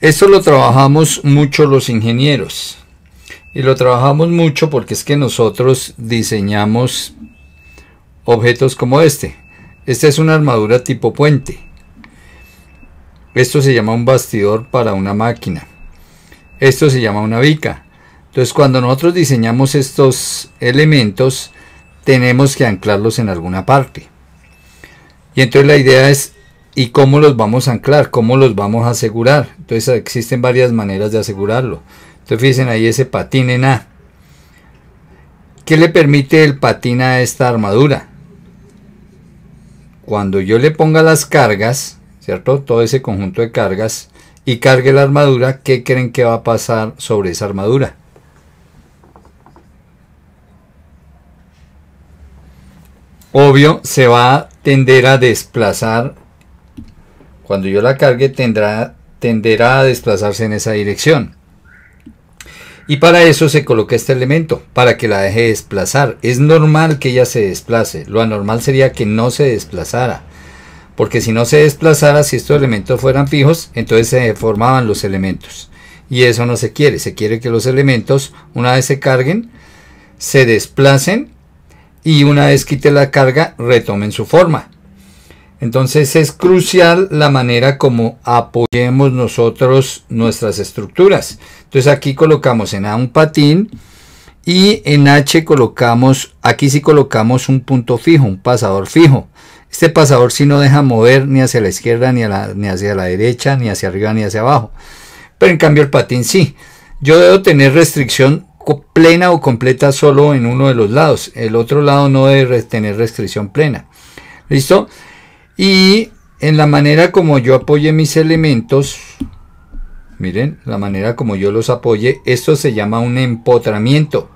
Esto lo trabajamos mucho los ingenieros. Y lo trabajamos mucho porque es que nosotros diseñamos objetos como este. Esta es una armadura tipo puente. Esto se llama un bastidor para una máquina. Esto se llama una bica Entonces cuando nosotros diseñamos estos elementos, tenemos que anclarlos en alguna parte. Y entonces la idea es ¿Y cómo los vamos a anclar? ¿Cómo los vamos a asegurar? Entonces existen varias maneras de asegurarlo. Entonces fíjense ahí ese patín en A. ¿Qué le permite el patín a esta armadura? Cuando yo le ponga las cargas, ¿cierto? Todo ese conjunto de cargas y cargue la armadura, ¿qué creen que va a pasar sobre esa armadura? Obvio, se va a tender a desplazar cuando yo la cargue tendrá, tenderá a desplazarse en esa dirección. Y para eso se coloca este elemento, para que la deje desplazar. Es normal que ella se desplace. Lo anormal sería que no se desplazara. Porque si no se desplazara, si estos elementos fueran fijos, entonces se deformaban los elementos. Y eso no se quiere. Se quiere que los elementos, una vez se carguen, se desplacen y una vez quite la carga, retomen su forma. Entonces es crucial la manera como apoyemos nosotros nuestras estructuras. Entonces aquí colocamos en A un patín y en H colocamos, aquí sí colocamos un punto fijo, un pasador fijo. Este pasador sí no deja mover ni hacia la izquierda, ni, ni hacia la derecha, ni hacia arriba, ni hacia abajo. Pero en cambio el patín sí. Yo debo tener restricción plena o completa solo en uno de los lados. El otro lado no debe tener restricción plena. ¿Listo? Y en la manera como yo apoye mis elementos, miren, la manera como yo los apoye, esto se llama un empotramiento.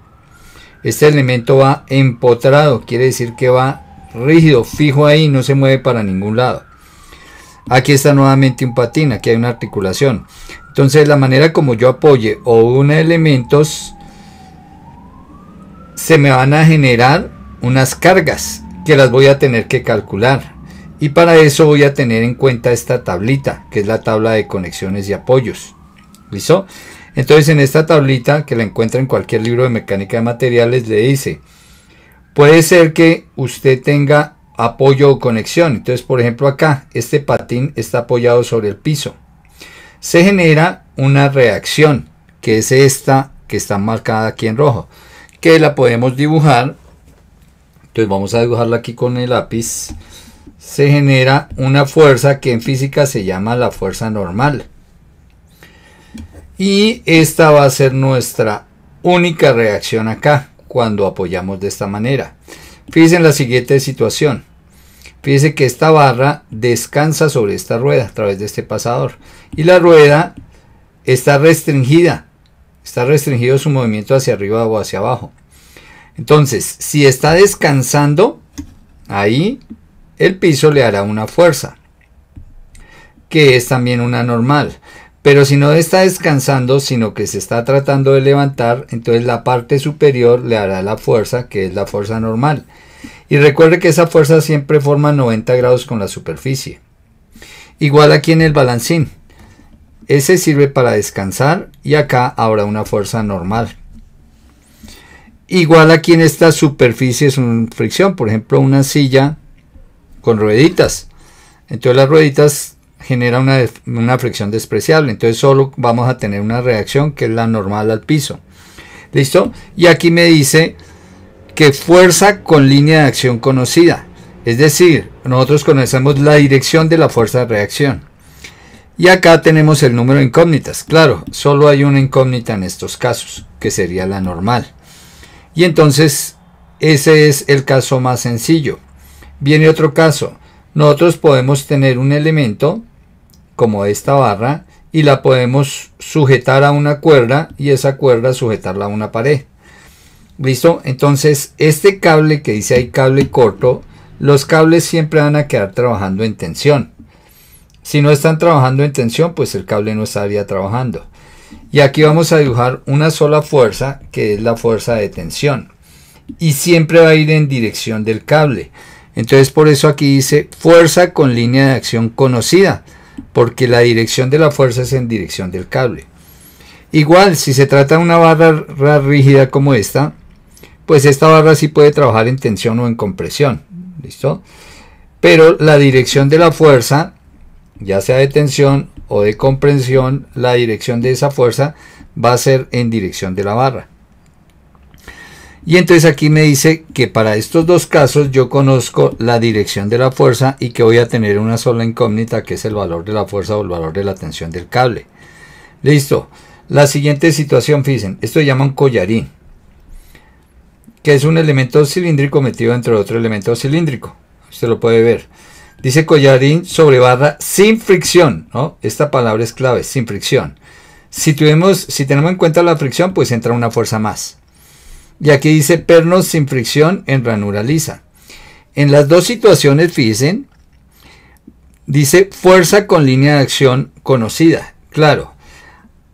Este elemento va empotrado, quiere decir que va rígido, fijo ahí, no se mueve para ningún lado. Aquí está nuevamente un patín, aquí hay una articulación. Entonces la manera como yo apoye o una elementos, se me van a generar unas cargas que las voy a tener que calcular. Y para eso voy a tener en cuenta esta tablita, que es la tabla de conexiones y apoyos. ¿Listo? Entonces en esta tablita, que la encuentra en cualquier libro de mecánica de materiales, le dice, puede ser que usted tenga apoyo o conexión. Entonces, por ejemplo, acá, este patín está apoyado sobre el piso. Se genera una reacción, que es esta que está marcada aquí en rojo, que la podemos dibujar. Entonces vamos a dibujarla aquí con el lápiz se genera una fuerza que en física se llama la fuerza normal. Y esta va a ser nuestra única reacción acá cuando apoyamos de esta manera. Fíjense en la siguiente situación. Fíjense que esta barra descansa sobre esta rueda a través de este pasador. Y la rueda está restringida. Está restringido su movimiento hacia arriba o hacia abajo. Entonces, si está descansando, ahí el piso le hará una fuerza, que es también una normal. Pero si no está descansando, sino que se está tratando de levantar, entonces la parte superior le hará la fuerza, que es la fuerza normal. Y recuerde que esa fuerza siempre forma 90 grados con la superficie. Igual aquí en el balancín. Ese sirve para descansar y acá habrá una fuerza normal. Igual aquí en esta superficie es una fricción, por ejemplo una silla con rueditas. Entonces las rueditas generan una, una fricción despreciable. Entonces solo vamos a tener una reacción que es la normal al piso. ¿Listo? Y aquí me dice que fuerza con línea de acción conocida. Es decir, nosotros conocemos la dirección de la fuerza de reacción. Y acá tenemos el número de incógnitas. Claro, solo hay una incógnita en estos casos, que sería la normal. Y entonces, ese es el caso más sencillo. Viene otro caso. Nosotros podemos tener un elemento como esta barra y la podemos sujetar a una cuerda y esa cuerda sujetarla a una pared. ¿Listo? Entonces, este cable que dice hay cable corto, los cables siempre van a quedar trabajando en tensión. Si no están trabajando en tensión, pues el cable no estaría trabajando. Y aquí vamos a dibujar una sola fuerza, que es la fuerza de tensión. Y siempre va a ir en dirección del cable. Entonces por eso aquí dice fuerza con línea de acción conocida, porque la dirección de la fuerza es en dirección del cable. Igual, si se trata de una barra rígida como esta, pues esta barra sí puede trabajar en tensión o en compresión. ¿Listo? Pero la dirección de la fuerza, ya sea de tensión o de comprensión, la dirección de esa fuerza va a ser en dirección de la barra. Y entonces aquí me dice que para estos dos casos yo conozco la dirección de la fuerza y que voy a tener una sola incógnita que es el valor de la fuerza o el valor de la tensión del cable. Listo. La siguiente situación, fíjense, esto se llama un collarín, que es un elemento cilíndrico metido entre otro elemento cilíndrico. Usted lo puede ver. Dice collarín sobre barra sin fricción, Esta palabra es clave, sin fricción. Si, si tenemos en cuenta la fricción, pues entra una fuerza más. Y aquí dice pernos sin fricción en ranura lisa. En las dos situaciones, fíjense, dice fuerza con línea de acción conocida. Claro,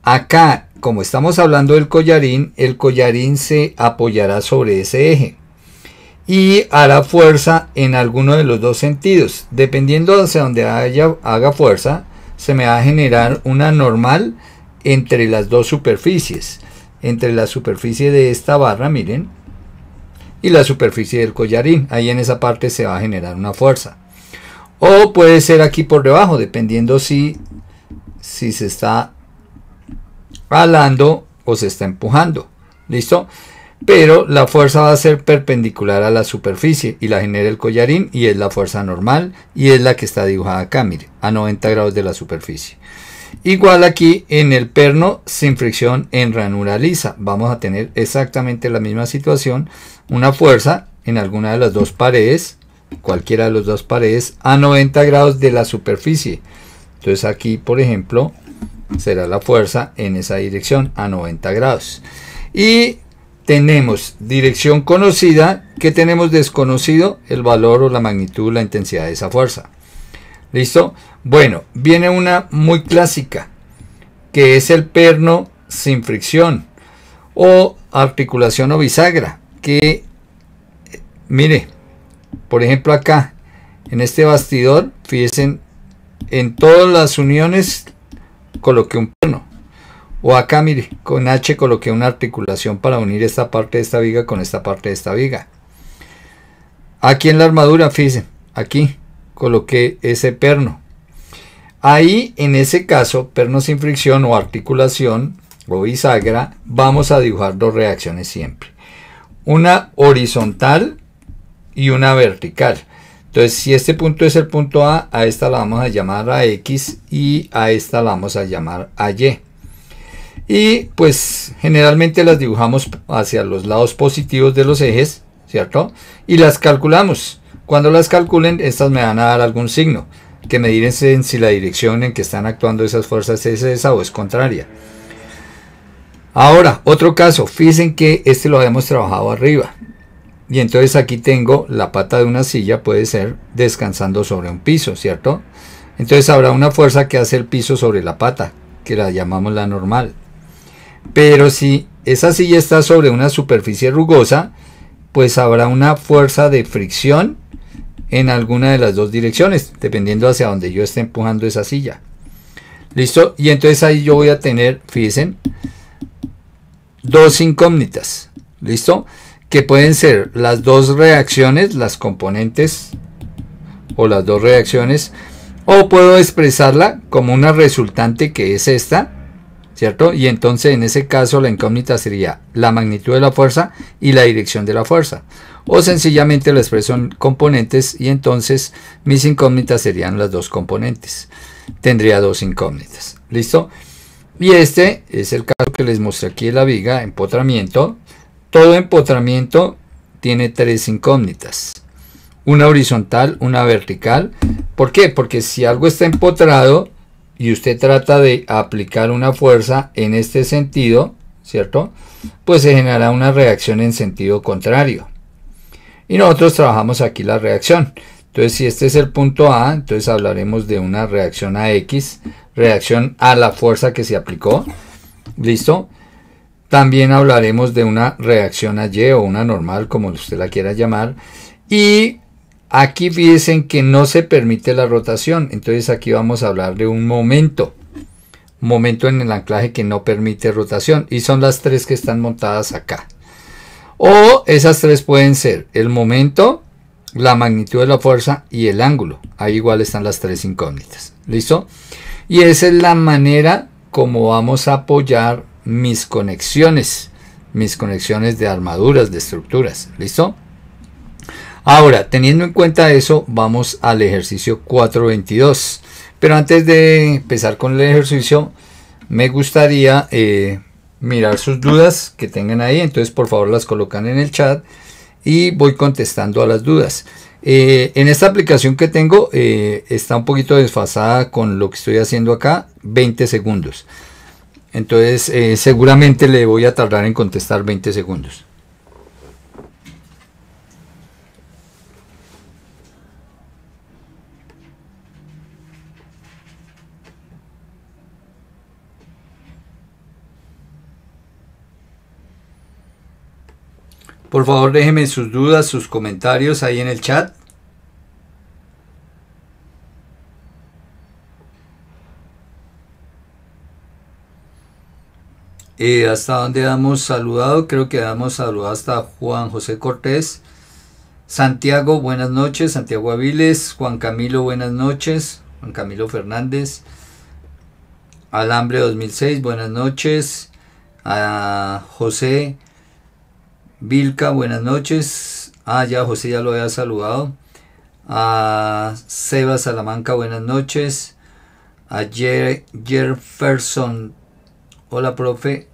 acá, como estamos hablando del collarín, el collarín se apoyará sobre ese eje y hará fuerza en alguno de los dos sentidos. Dependiendo de donde haya, haga fuerza, se me va a generar una normal entre las dos superficies entre la superficie de esta barra, miren, y la superficie del collarín. Ahí en esa parte se va a generar una fuerza. O puede ser aquí por debajo, dependiendo si, si se está alando o se está empujando. ¿Listo? Pero la fuerza va a ser perpendicular a la superficie y la genera el collarín y es la fuerza normal y es la que está dibujada acá, mire, a 90 grados de la superficie. Igual aquí en el perno sin fricción en ranura lisa. Vamos a tener exactamente la misma situación. Una fuerza en alguna de las dos paredes, cualquiera de las dos paredes, a 90 grados de la superficie. Entonces aquí, por ejemplo, será la fuerza en esa dirección a 90 grados. Y tenemos dirección conocida que tenemos desconocido el valor o la magnitud, la intensidad de esa fuerza. ¿Listo? Bueno, viene una muy clásica, que es el perno sin fricción o articulación o bisagra, que eh, mire, por ejemplo acá, en este bastidor, fíjense, en, todas las uniones coloqué un perno. O acá, mire, con H coloqué una articulación para unir esta parte de esta viga con esta parte de esta viga. Aquí en la armadura, fíjense, aquí coloqué ese perno. Ahí, en ese caso, perno sin fricción o articulación o bisagra, vamos a dibujar dos reacciones siempre. Una horizontal y una vertical. Entonces, si este punto es el punto A, a esta la vamos a llamar a X y a esta la vamos a llamar a Y. Y pues generalmente las dibujamos hacia los lados positivos de los ejes, ¿cierto? Y las calculamos. Cuando las calculen, estas me van a dar algún signo, que me en si la dirección en que están actuando esas fuerzas es esa o es contraria. Ahora, otro caso, fíjense que este lo habíamos trabajado arriba. Y entonces aquí tengo la pata de una silla, puede ser descansando sobre un piso, ¿cierto? Entonces habrá una fuerza que hace el piso sobre la pata, que la llamamos la normal. Pero si esa silla está sobre una superficie rugosa, pues habrá una fuerza de fricción en alguna de las dos direcciones, dependiendo hacia donde yo esté empujando esa silla. ¿Listo? Y entonces ahí yo voy a tener, fíjense, dos incógnitas. ¿Listo? Que pueden ser las dos reacciones, las componentes o las dos reacciones, o puedo expresarla como una resultante que es esta, ¿cierto? Y entonces en ese caso la incógnita sería la magnitud de la fuerza y la dirección de la fuerza. O sencillamente la expresión componentes y entonces mis incógnitas serían las dos componentes. Tendría dos incógnitas. ¿Listo? Y este es el caso que les mostré aquí en la viga, empotramiento. Todo empotramiento tiene tres incógnitas. Una horizontal, una vertical. ¿Por qué? Porque si algo está empotrado, y usted trata de aplicar una fuerza en este sentido, ¿cierto? Pues se generará una reacción en sentido contrario. Y nosotros trabajamos aquí la reacción. Entonces, si este es el punto A, entonces hablaremos de una reacción a X, reacción a la fuerza que se aplicó. ¿Listo? También hablaremos de una reacción a Y o una normal, como usted la quiera llamar. Y Aquí fíjense que no se permite la rotación, entonces aquí vamos a hablar de un momento. Momento en el anclaje que no permite rotación y son las tres que están montadas acá. O esas tres pueden ser el momento, la magnitud de la fuerza y el ángulo. Ahí igual están las tres incógnitas. ¿Listo? Y esa es la manera como vamos a apoyar mis conexiones. Mis conexiones de armaduras, de estructuras. ¿Listo? Ahora, teniendo en cuenta eso, vamos al ejercicio 422. Pero antes de empezar con el ejercicio, me gustaría eh, mirar sus dudas que tengan ahí. Entonces, por favor, las colocan en el chat y voy contestando a las dudas. Eh, en esta aplicación que tengo eh, está un poquito desfasada con lo que estoy haciendo acá, 20 segundos. Entonces, seguramente le voy a tardar en contestar 20 segundos. Por favor, déjenme sus dudas, sus comentarios ahí en el chat. Y eh, ¿Hasta dónde damos saludado? Creo que damos saludado hasta Juan José Cortés. Santiago, buenas noches. Santiago Aviles. Juan Camilo, buenas noches. Juan Camilo Fernández. Alambre 2006, buenas noches. A José Vilca, buenas noches. Ah, ya José ya lo había saludado. A Seba Salamanca, buenas noches. A Jer Jefferson, hola profe.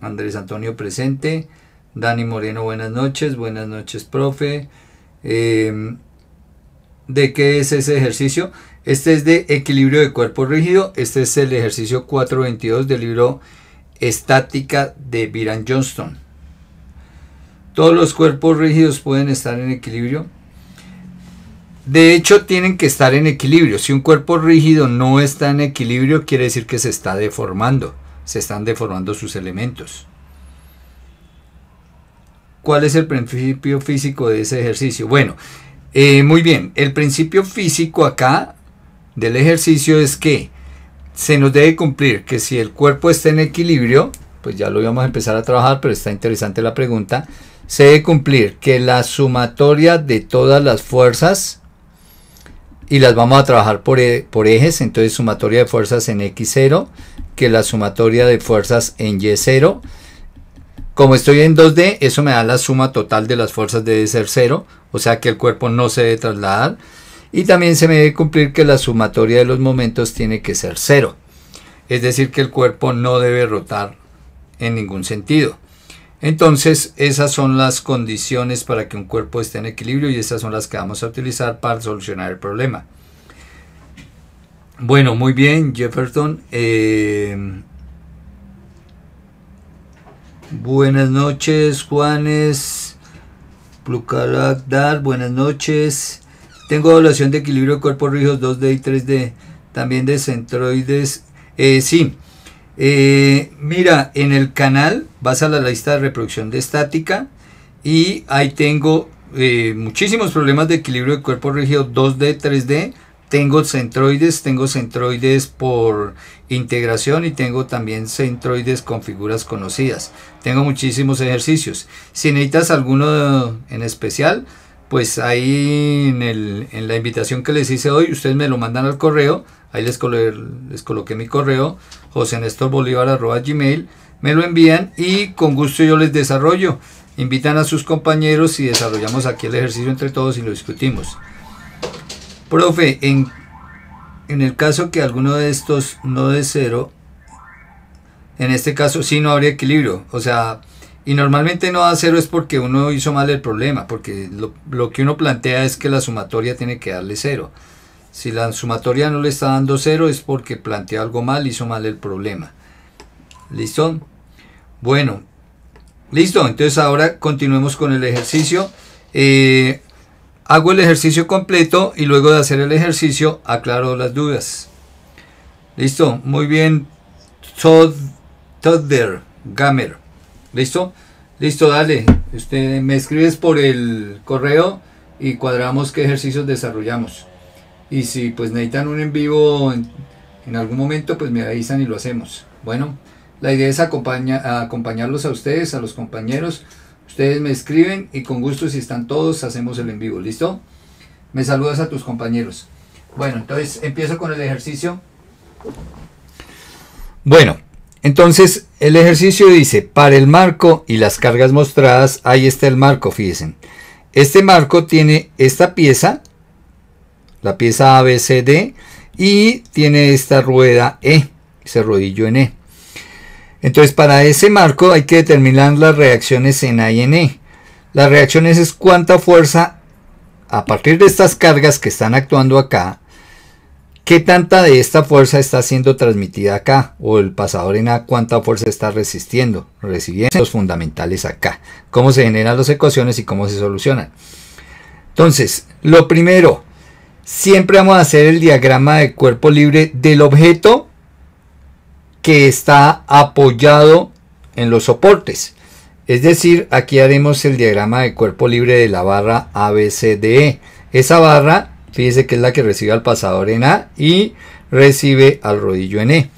Andrés Antonio presente. Dani Moreno, buenas noches. Buenas noches, profe. Em, ¿De qué es ese ejercicio? Este es de equilibrio de cuerpo rígido. Este es el ejercicio 422 del libro Estática de Viran Johnston. Todos los cuerpos rígidos pueden estar en equilibrio. De hecho, tienen que estar en equilibrio. Si un cuerpo rígido no está en equilibrio, quiere decir que se está deformando. Se están deformando sus elementos. ¿Cuál es el principio físico de ese ejercicio? Bueno, eh, muy bien. El principio físico acá del ejercicio es que se nos debe cumplir que si el cuerpo está en equilibrio, pues ya lo íbamos a empezar a trabajar, pero está interesante la pregunta se debe cumplir que la sumatoria de todas las fuerzas, y las vamos a trabajar por, e, ejes, entonces sumatoria de fuerzas en X0, que la sumatoria de fuerzas en Y0. Como estoy en 2D, eso me da la suma total de las fuerzas debe ser 0, o sea que el cuerpo no se debe trasladar. Y también se me debe cumplir que la sumatoria de los momentos tiene que ser 0. Es decir, que el cuerpo no debe rotar en ningún sentido. Entonces, esas son las condiciones para que un cuerpo esté en equilibrio y esas son las que vamos a utilizar para solucionar el problema. Bueno, muy bien, Jefferson. Eh, buenas noches, Juanes. Plucaragdal, buenas noches. Tengo evaluación de equilibrio de cuerpos rígidos 2D y 3D. También de centroides. Eh, sí, eh, mira, en el canal vas a la lista de reproducción de estática y ahí tengo eh, muchísimos problemas de equilibrio de cuerpo rígido 2D, 3D. Tengo centroides, tengo centroides por integración y tengo también centroides con figuras conocidas. Tengo muchísimos ejercicios. Si necesitas alguno en especial, pues ahí en, la invitación que les hice hoy, ustedes me lo mandan al correo, ahí les, les coloqué mi correo, José gmail, me lo envían y con gusto yo les desarrollo. Invitan a sus compañeros y desarrollamos aquí el ejercicio entre todos y lo discutimos. Profe, en, en el caso que alguno de estos no de cero, en este caso sí no habría equilibrio. O sea, y normalmente no da cero es porque uno hizo mal el problema, porque lo, que uno plantea es que la sumatoria tiene que darle cero. Si la sumatoria no le está dando cero es porque planteó algo mal, hizo mal el problema. ¿Listo? Bueno, listo. Entonces ahora continuemos con el ejercicio. Eh, hago el ejercicio completo y luego de hacer el ejercicio aclaro las dudas. Listo, muy bien. Todder, Gamer. ¿Listo? Listo, dale. Usted me escribes por el correo y cuadramos qué ejercicios desarrollamos. Y si pues necesitan un en vivo en, algún momento, pues me avisan y lo hacemos. Bueno, la idea es acompañarlos a ustedes, a los compañeros. Ustedes me escriben y con gusto si están todos hacemos el en vivo. ¿Listo? Me saludas a tus compañeros. Bueno, entonces empiezo con el ejercicio. Bueno, entonces, el ejercicio dice, para el marco y las cargas mostradas, ahí está el marco, fíjense. Este marco tiene esta pieza, la pieza ABCD, y tiene esta rueda E, ese rodillo en E. Entonces, para ese marco hay que determinar las reacciones en A y en E. Las reacciones es cuánta fuerza, a partir de estas cargas que están actuando acá, ¿Qué tanta de esta fuerza está siendo transmitida acá? O el pasador en A, ¿cuánta fuerza está resistiendo? Recibiendo los fundamentales acá. ¿Cómo se generan las ecuaciones y cómo se solucionan? Entonces, lo primero, siempre vamos a hacer el diagrama de cuerpo libre del objeto que está apoyado en los soportes. Es decir, aquí haremos el diagrama de cuerpo libre de la barra ABCDE. Esa barra Fíjese que es la que recibe al pasador en A y recibe al rodillo en E.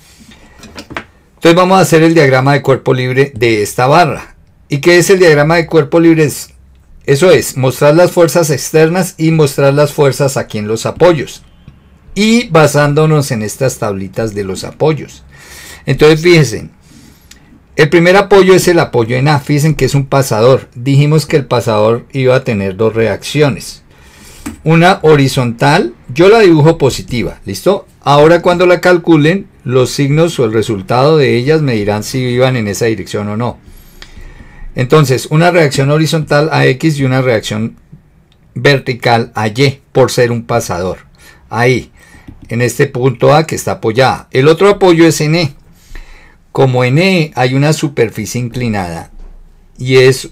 Entonces vamos a hacer el diagrama de cuerpo libre de esta barra. ¿Y qué es el diagrama de cuerpo libre? Eso es, mostrar las fuerzas externas y mostrar las fuerzas aquí en los apoyos. Y basándonos en estas tablitas de los apoyos. Entonces fíjense, el primer apoyo es el apoyo en A. Fíjense que es un pasador. Dijimos que el pasador iba a tener dos reacciones una horizontal, yo la dibujo positiva, ¿listo? Ahora cuando la calculen, los signos o el resultado de ellas me dirán si iban en esa dirección o no. Entonces, una reacción horizontal a X y una reacción vertical a Y, por ser un pasador. Ahí, en este punto A que está apoyada. El otro apoyo es en E. Como en E hay una superficie inclinada y es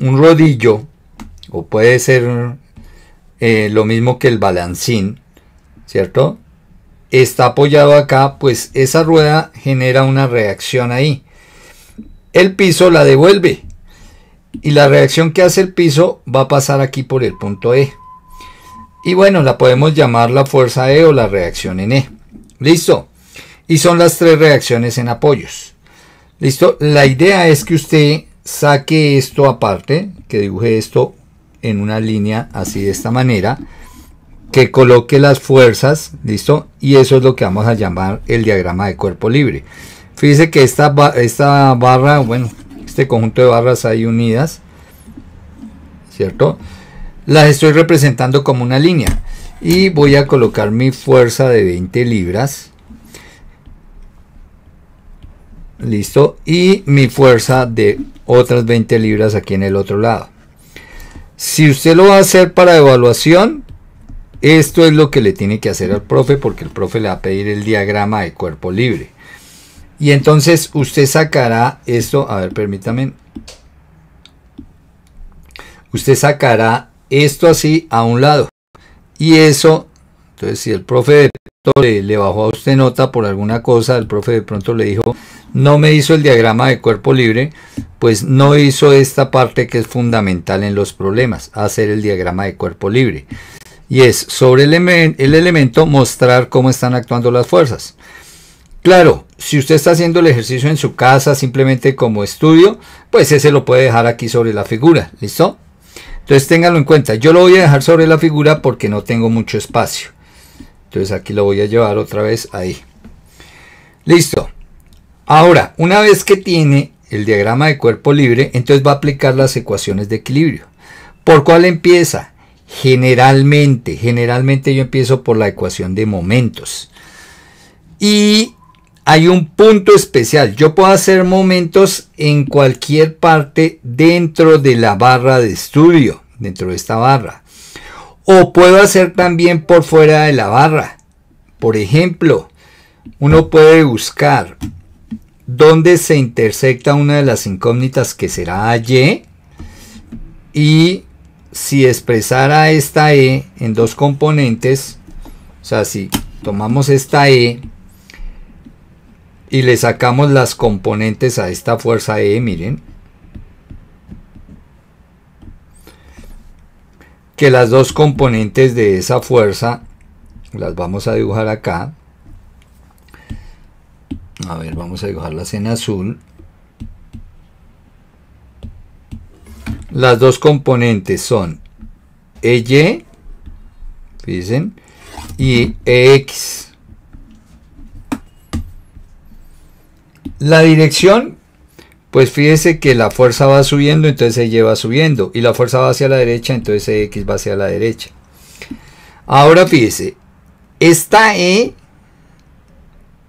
un rodillo, o puede ser eh, lo mismo que el balancín, ¿cierto? Está apoyado acá, pues esa rueda genera una reacción ahí. El piso la devuelve y la reacción que hace el piso va a pasar aquí por el punto E. Y bueno, la podemos llamar la fuerza E o la reacción en E. Listo. Y son las tres reacciones en apoyos. Listo. La idea es que usted saque esto aparte, que dibuje esto en una línea así de esta manera que coloque las fuerzas, ¿listo? Y eso es lo que vamos a llamar el diagrama de cuerpo libre. Fíjese que esta, esta barra, bueno, este conjunto de barras ahí unidas, ¿cierto? Las estoy representando como una línea. Y voy a colocar mi fuerza de 20 libras. Listo. Y mi fuerza de otras 20 libras aquí en el otro lado. Si usted lo va a hacer para evaluación, esto es lo que le tiene que hacer al profe porque el profe le va a pedir el diagrama de cuerpo libre. Y entonces usted sacará esto, a ver, permítame. Usted sacará esto así a un lado. Y eso, entonces si el profe le, le bajó a usted nota por alguna cosa, el profe de pronto le dijo, no me hizo el diagrama de cuerpo libre, pues no hizo esta parte que es fundamental en los problemas, hacer el diagrama de cuerpo libre. Y es sobre el, elemento mostrar cómo están actuando las fuerzas. Claro, si usted está haciendo el ejercicio en su casa simplemente como estudio, pues ese lo puede dejar aquí sobre la figura, ¿listo? Entonces téngalo en cuenta, yo lo voy a dejar sobre la figura porque no tengo mucho espacio. Entonces aquí lo voy a llevar otra vez ahí. Listo. Ahora, una vez que tiene el diagrama de cuerpo libre, entonces va a aplicar las ecuaciones de equilibrio. ¿Por cuál empieza? Generalmente, generalmente yo empiezo por la ecuación de momentos. Y hay un punto especial. Yo puedo hacer momentos en cualquier parte dentro de la barra de estudio, dentro de esta barra. O puedo hacer también por fuera de la barra. Por ejemplo, uno puede buscar donde se intersecta una de las incógnitas que será Y, y si expresara esta E en dos componentes, o sea, si tomamos esta E y le sacamos las componentes a esta fuerza E, miren, que las dos componentes de esa fuerza las vamos a dibujar acá, a ver, vamos a dibujarlas en azul. Las dos componentes son EY, Fíjense... y EX. La dirección, pues fíjese que la fuerza va subiendo, entonces EY va subiendo. Y la fuerza va hacia la derecha, entonces EX va hacia la derecha. Ahora fíjese, esta E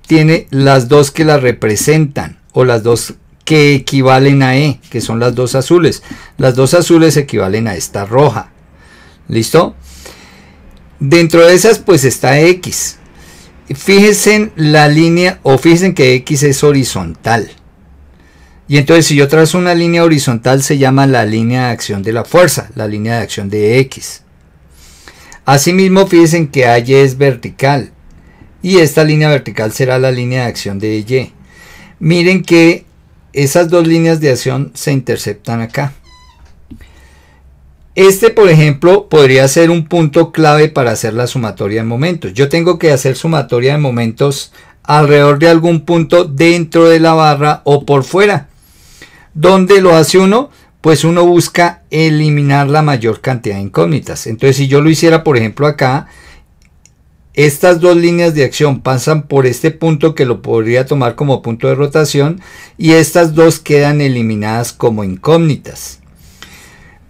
tiene las dos que la representan o las dos que equivalen a E, que son las dos azules. Las dos azules equivalen a esta roja. ¿Listo? Dentro de esas pues está X. Fíjense en la línea o fíjense que X es horizontal. Y entonces si yo trazo una línea horizontal se llama la línea de acción de la fuerza, la línea de acción de X. Asimismo fíjense que Y e es vertical y esta línea vertical será la línea de acción de Y. Miren que esas dos líneas de acción se interceptan acá. Este, por ejemplo, podría ser un punto clave para hacer la sumatoria de momentos. Yo tengo que hacer sumatoria de momentos alrededor de algún punto dentro de la barra o por fuera. ¿Dónde lo hace uno? Pues uno busca eliminar la mayor cantidad de incógnitas. Entonces, si yo lo hiciera, por ejemplo, acá, estas dos líneas de acción pasan por este punto que lo podría tomar como punto de rotación y estas dos quedan eliminadas como incógnitas.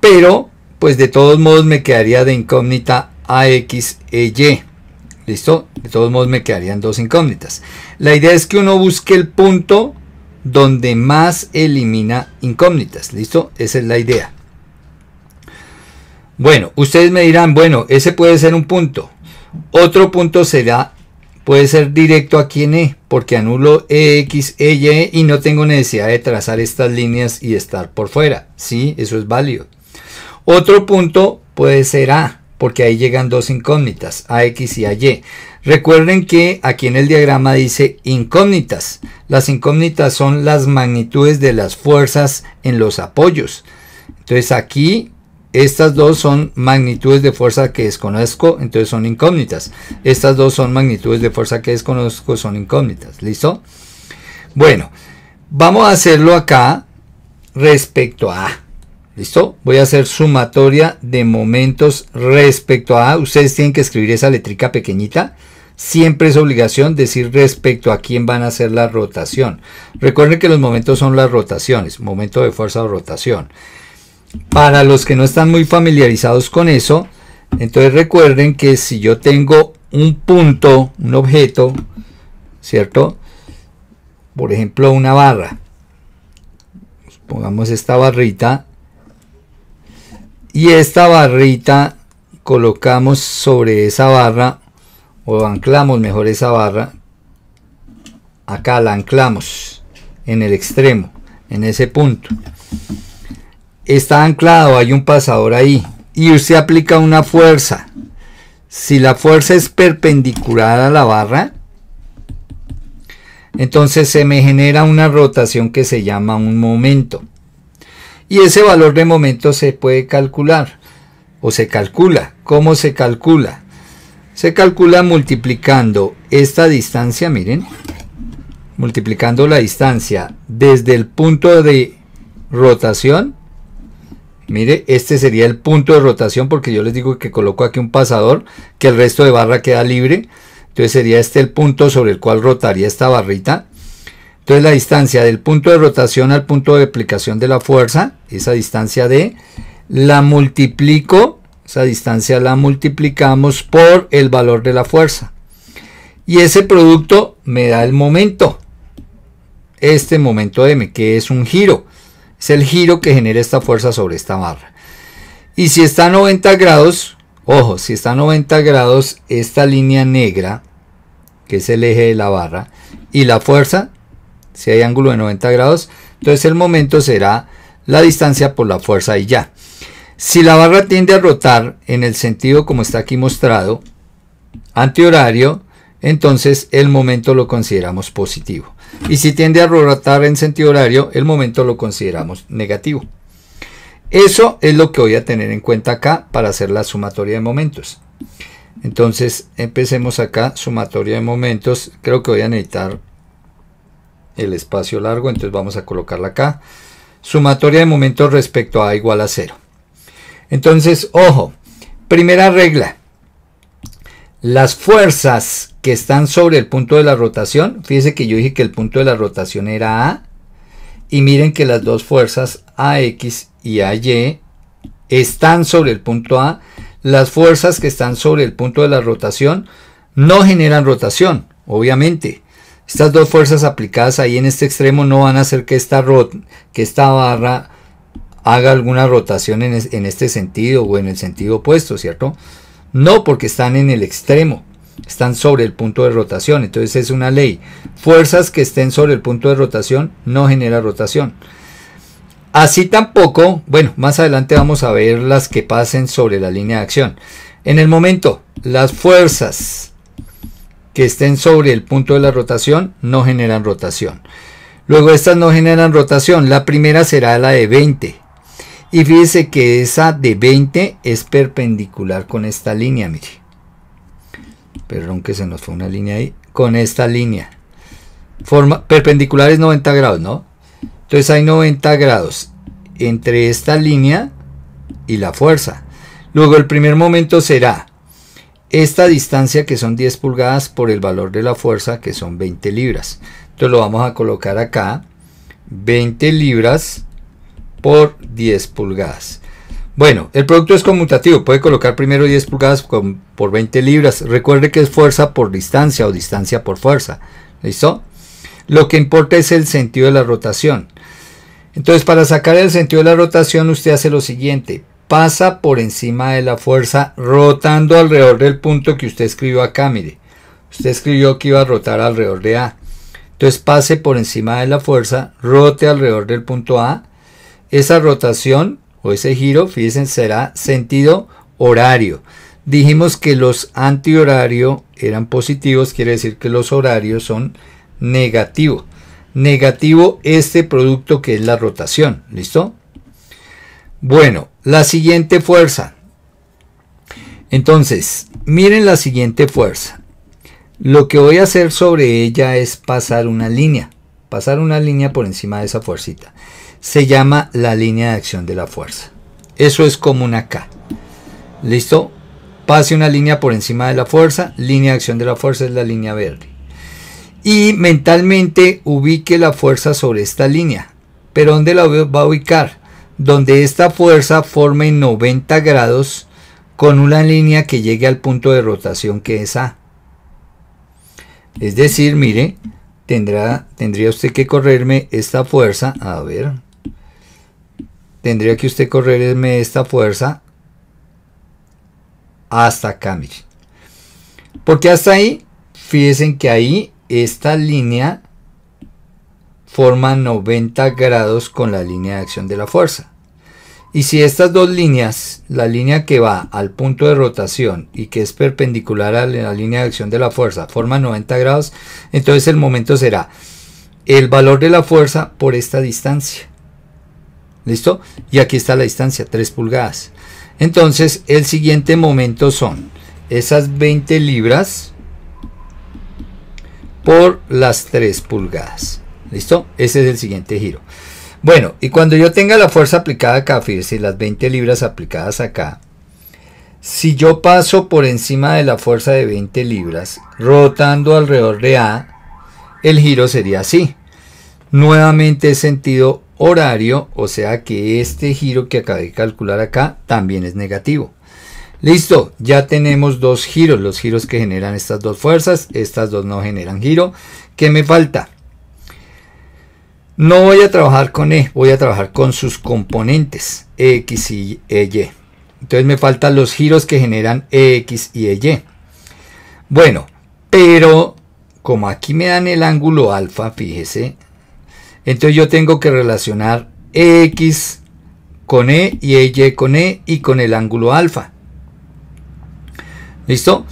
Pero, pues de todos modos me quedaría de incógnita AX, e Y. ¿Listo? De todos modos me quedarían dos incógnitas. La idea es que uno busque el punto donde más elimina incógnitas. ¿Listo? Esa es la idea. Bueno, ustedes me dirán, bueno, ese puede ser un punto. Otro punto será, puede ser directo aquí en E, porque anulo EX, EY y no tengo necesidad de trazar estas líneas y estar por fuera. Sí, eso es válido. Otro punto puede ser A, porque ahí llegan dos incógnitas, AX y AY. Recuerden que aquí en el diagrama dice incógnitas. Las incógnitas son las magnitudes de las fuerzas en los apoyos. Entonces aquí estas dos son magnitudes de fuerza que desconozco, entonces son incógnitas. Estas dos son magnitudes de fuerza que desconozco, son incógnitas. ¿Listo? Bueno, vamos a hacerlo acá respecto a A. ¿Listo? Voy a hacer sumatoria de momentos respecto a A. Ustedes tienen que escribir esa letrica pequeñita. Siempre es obligación decir respecto a quién van a hacer la rotación. Recuerden que los momentos son las rotaciones, momento de fuerza o rotación. Para los que no están muy familiarizados con eso, entonces recuerden que si yo tengo un punto, un objeto, ¿cierto? Por ejemplo, una barra. Pongamos esta barrita. Y esta barrita colocamos sobre esa barra, o anclamos mejor esa barra. Acá la anclamos en el extremo, en ese punto está anclado, hay un pasador ahí, y usted aplica una fuerza. Si la fuerza es perpendicular a la barra, entonces se me genera una rotación que se llama un momento. Y ese valor de momento se puede calcular, o se calcula. ¿Cómo se calcula? Se calcula multiplicando esta distancia, miren, multiplicando la distancia desde el punto de rotación Mire, este sería el punto de rotación porque yo les digo que coloco aquí un pasador, que el resto de barra queda libre. Entonces sería este el punto sobre el cual rotaría esta barrita. Entonces la distancia del punto de rotación al punto de aplicación de la fuerza, esa distancia D, la multiplico, esa distancia la multiplicamos por el valor de la fuerza. Y ese producto me da el momento, este momento M, que es un giro. Es el giro que genera esta fuerza sobre esta barra. Y si está a 90 grados, ojo, si está a 90 grados, esta línea negra, que es el eje de la barra, y la fuerza, si hay ángulo de 90 grados, entonces el momento será la distancia por la fuerza y ya. Si la barra tiende a rotar en el sentido como está aquí mostrado, antihorario, entonces el momento lo consideramos positivo y si tiende a rotar en sentido horario, el momento lo consideramos negativo. Eso es lo que voy a tener en cuenta acá para hacer la sumatoria de momentos. Entonces empecemos acá, sumatoria de momentos. Creo que voy a necesitar el espacio largo, entonces vamos a colocarla acá. Sumatoria de momentos respecto a, a igual a cero. Entonces, ojo, primera regla. Las fuerzas que están sobre el punto de la rotación. Fíjese que yo dije que el punto de la rotación era A. Y miren que las dos fuerzas AX y AY están sobre el punto A. Las fuerzas que están sobre el punto de la rotación no generan rotación, obviamente. Estas dos fuerzas aplicadas ahí en este extremo no van a hacer que esta, barra haga alguna rotación en este sentido o en el sentido opuesto, ¿cierto? No, porque están en el extremo están sobre el punto de rotación. Entonces es una ley. Fuerzas que estén sobre el punto de rotación no genera rotación. Así tampoco, bueno, más adelante vamos a ver las que pasen sobre la línea de acción. En el momento, las fuerzas que estén sobre el punto de la rotación no generan rotación. Luego estas no generan rotación. La primera será la de 20. Y fíjese que esa de 20 es perpendicular con esta línea, mire. Perdón que se nos fue una línea ahí. Con esta línea. Forma, perpendicular es 90 grados, ¿no? Entonces hay 90 grados entre esta línea y la fuerza. Luego el primer momento será esta distancia que son 10 pulgadas por el valor de la fuerza que son 20 libras. Entonces lo vamos a colocar acá. 20 libras por 10 pulgadas. Bueno, el producto es conmutativo, puede colocar primero 10 pulgadas por 20 libras. Recuerde que es fuerza por distancia o distancia por fuerza. ¿Listo? Lo que importa es el sentido de la rotación. Entonces, para sacar el sentido de la rotación, usted hace lo siguiente. Pasa por encima de la fuerza rotando alrededor del punto que usted escribió acá, mire. Usted escribió que iba a rotar alrededor de A. Entonces pase por encima de la fuerza, rote alrededor del punto A. Esa rotación o ese giro, fíjense, será sentido horario. Dijimos que los antihorario eran positivos, quiere decir que los horarios son negativos. Negativo este producto que es la rotación, ¿listo? Bueno, la siguiente fuerza. Entonces, miren la siguiente fuerza. Lo que voy a hacer sobre ella es pasar una línea, pasar una línea por encima de esa fuercita se llama la línea de acción de la fuerza. Eso es como una K. ¿Listo? Pase una línea por encima de la fuerza, línea de acción de la fuerza es la línea verde. Y mentalmente ubique la fuerza sobre esta línea. ¿Pero dónde la va a ubicar? Donde esta fuerza forme 90 grados con una línea que llegue al punto de rotación que es A. Es decir, mire, tendrá, tendría usted que correrme esta fuerza, a ver, tendría que usted correrme esta fuerza hasta acá, Porque hasta ahí, fíjense que ahí esta línea forma 90 grados con la línea de acción de la fuerza. Y si estas dos líneas, la línea que va al punto de rotación y que es perpendicular a la línea de acción de la fuerza, forma 90 grados, entonces el momento será el valor de la fuerza por esta distancia. ¿Listo? Y aquí está la distancia, 3 pulgadas. Entonces, el siguiente momento son esas 20 libras por las 3 pulgadas. ¿Listo? Ese es el siguiente giro. Bueno, y cuando yo tenga la fuerza aplicada acá, fíjese las 20 libras aplicadas acá, si yo paso por encima de la fuerza de 20 libras, rotando alrededor de A, el giro sería así. Nuevamente he sentido horario, o sea que este giro que acabé de calcular acá también es negativo. Listo, ya tenemos dos giros, los giros que generan estas dos fuerzas, estas dos no generan giro. ¿Qué me falta? No voy a trabajar con E, voy a trabajar con sus componentes, X y Y. Entonces me faltan los giros que generan X y Y. Bueno, pero como aquí me dan el ángulo alfa, fíjese, entonces yo tengo que relacionar x con E y EY con E y con el ángulo alfa. ¿Listo?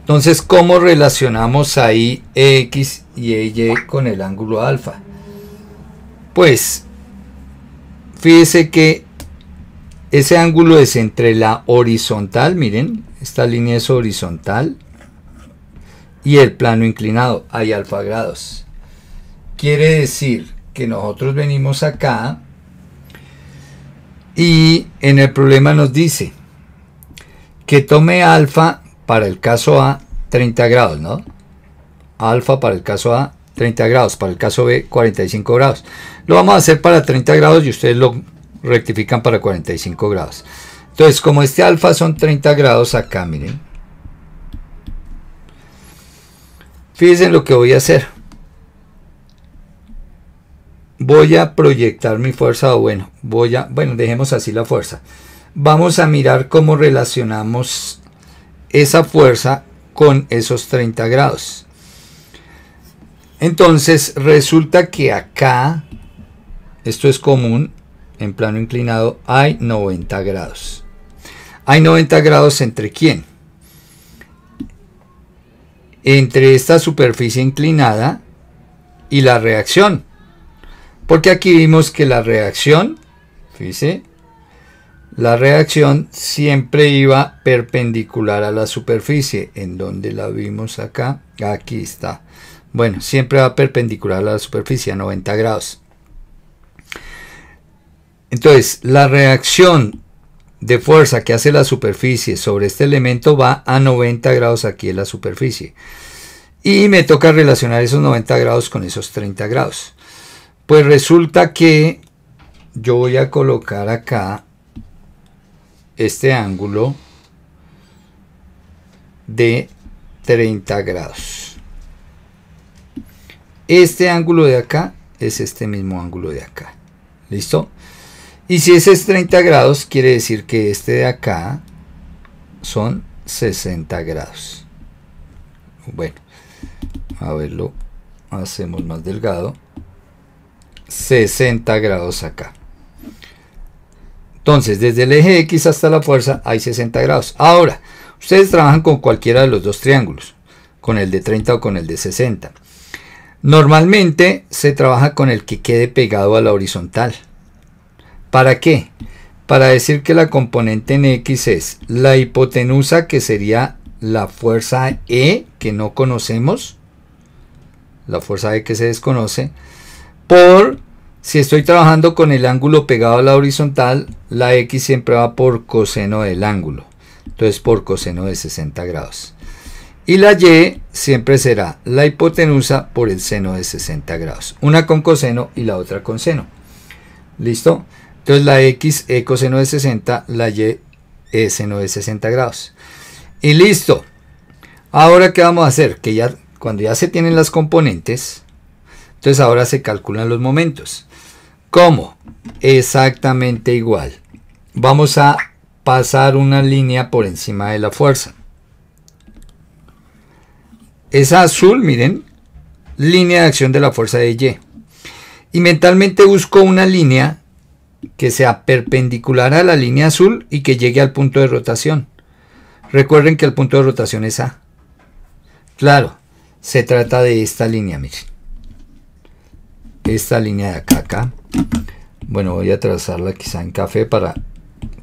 Entonces, ¿cómo relacionamos ahí x y EY con el ángulo alfa? Pues, fíjese que ese ángulo es entre la horizontal, miren, esta línea es horizontal, y el plano inclinado, hay alfa grados. Quiere decir que nosotros venimos acá y en el problema nos dice que tome alfa para el caso A 30 grados, ¿no? Alfa para el caso A 30 grados, para el caso B 45 grados. Lo vamos a hacer para 30 grados y ustedes lo rectifican para 45 grados. Entonces, como este alfa son 30 grados acá, miren. Fíjense lo que voy a hacer voy a proyectar mi fuerza o bueno, voy a, bueno, dejemos así la fuerza. Vamos a mirar cómo relacionamos esa fuerza con esos 30 grados. Entonces resulta que acá, esto es común, en plano inclinado hay 90 grados. Hay 90 grados entre quién? Entre esta superficie inclinada y la reacción. Porque aquí vimos que la reacción, fíjese, la reacción siempre iba perpendicular a la superficie, en donde la vimos acá, aquí está. Bueno, siempre va perpendicular a la superficie, a 90 grados. Entonces, la reacción de fuerza que hace la superficie sobre este elemento va a 90 grados aquí en la superficie. Y me toca relacionar esos 90 grados con esos 30 grados. Pues resulta que yo voy a colocar acá este ángulo de 30 grados. Este ángulo de acá es este mismo ángulo de acá. ¿Listo? Y si ese es 30 grados, quiere decir que este de acá son 60 grados. Bueno, a verlo, hacemos más delgado. 60 grados acá. Entonces, desde el eje X hasta la fuerza hay 60 grados. Ahora, ustedes trabajan con cualquiera de los dos triángulos, con el de 30 o con el de 60. Normalmente se trabaja con el que quede pegado a la horizontal. ¿Para qué? Para decir que la componente en X es la hipotenusa, que sería la fuerza E, que no conocemos, la fuerza E que se desconoce, por, si estoy trabajando con el ángulo pegado a la horizontal, la X siempre va por coseno del ángulo. Entonces por coseno de 60 grados. Y la Y siempre será la hipotenusa por el seno de 60 grados. Una con coseno y la otra con seno. ¿Listo? Entonces la X es coseno de 60, la Y es seno de 60 grados. Y listo. Ahora, ¿qué vamos a hacer? Que ya, cuando ya se tienen las componentes, entonces ahora se calculan los momentos. ¿Cómo? Exactamente igual. Vamos a pasar una línea por encima de la fuerza. Esa azul, miren, línea de acción de la fuerza de Y. Y mentalmente busco una línea que sea perpendicular a la línea azul y que llegue al punto de rotación. Recuerden que el punto de rotación es A. Claro, se trata de esta línea, miren esta línea de acá, acá. Bueno, voy a trazarla quizá en café para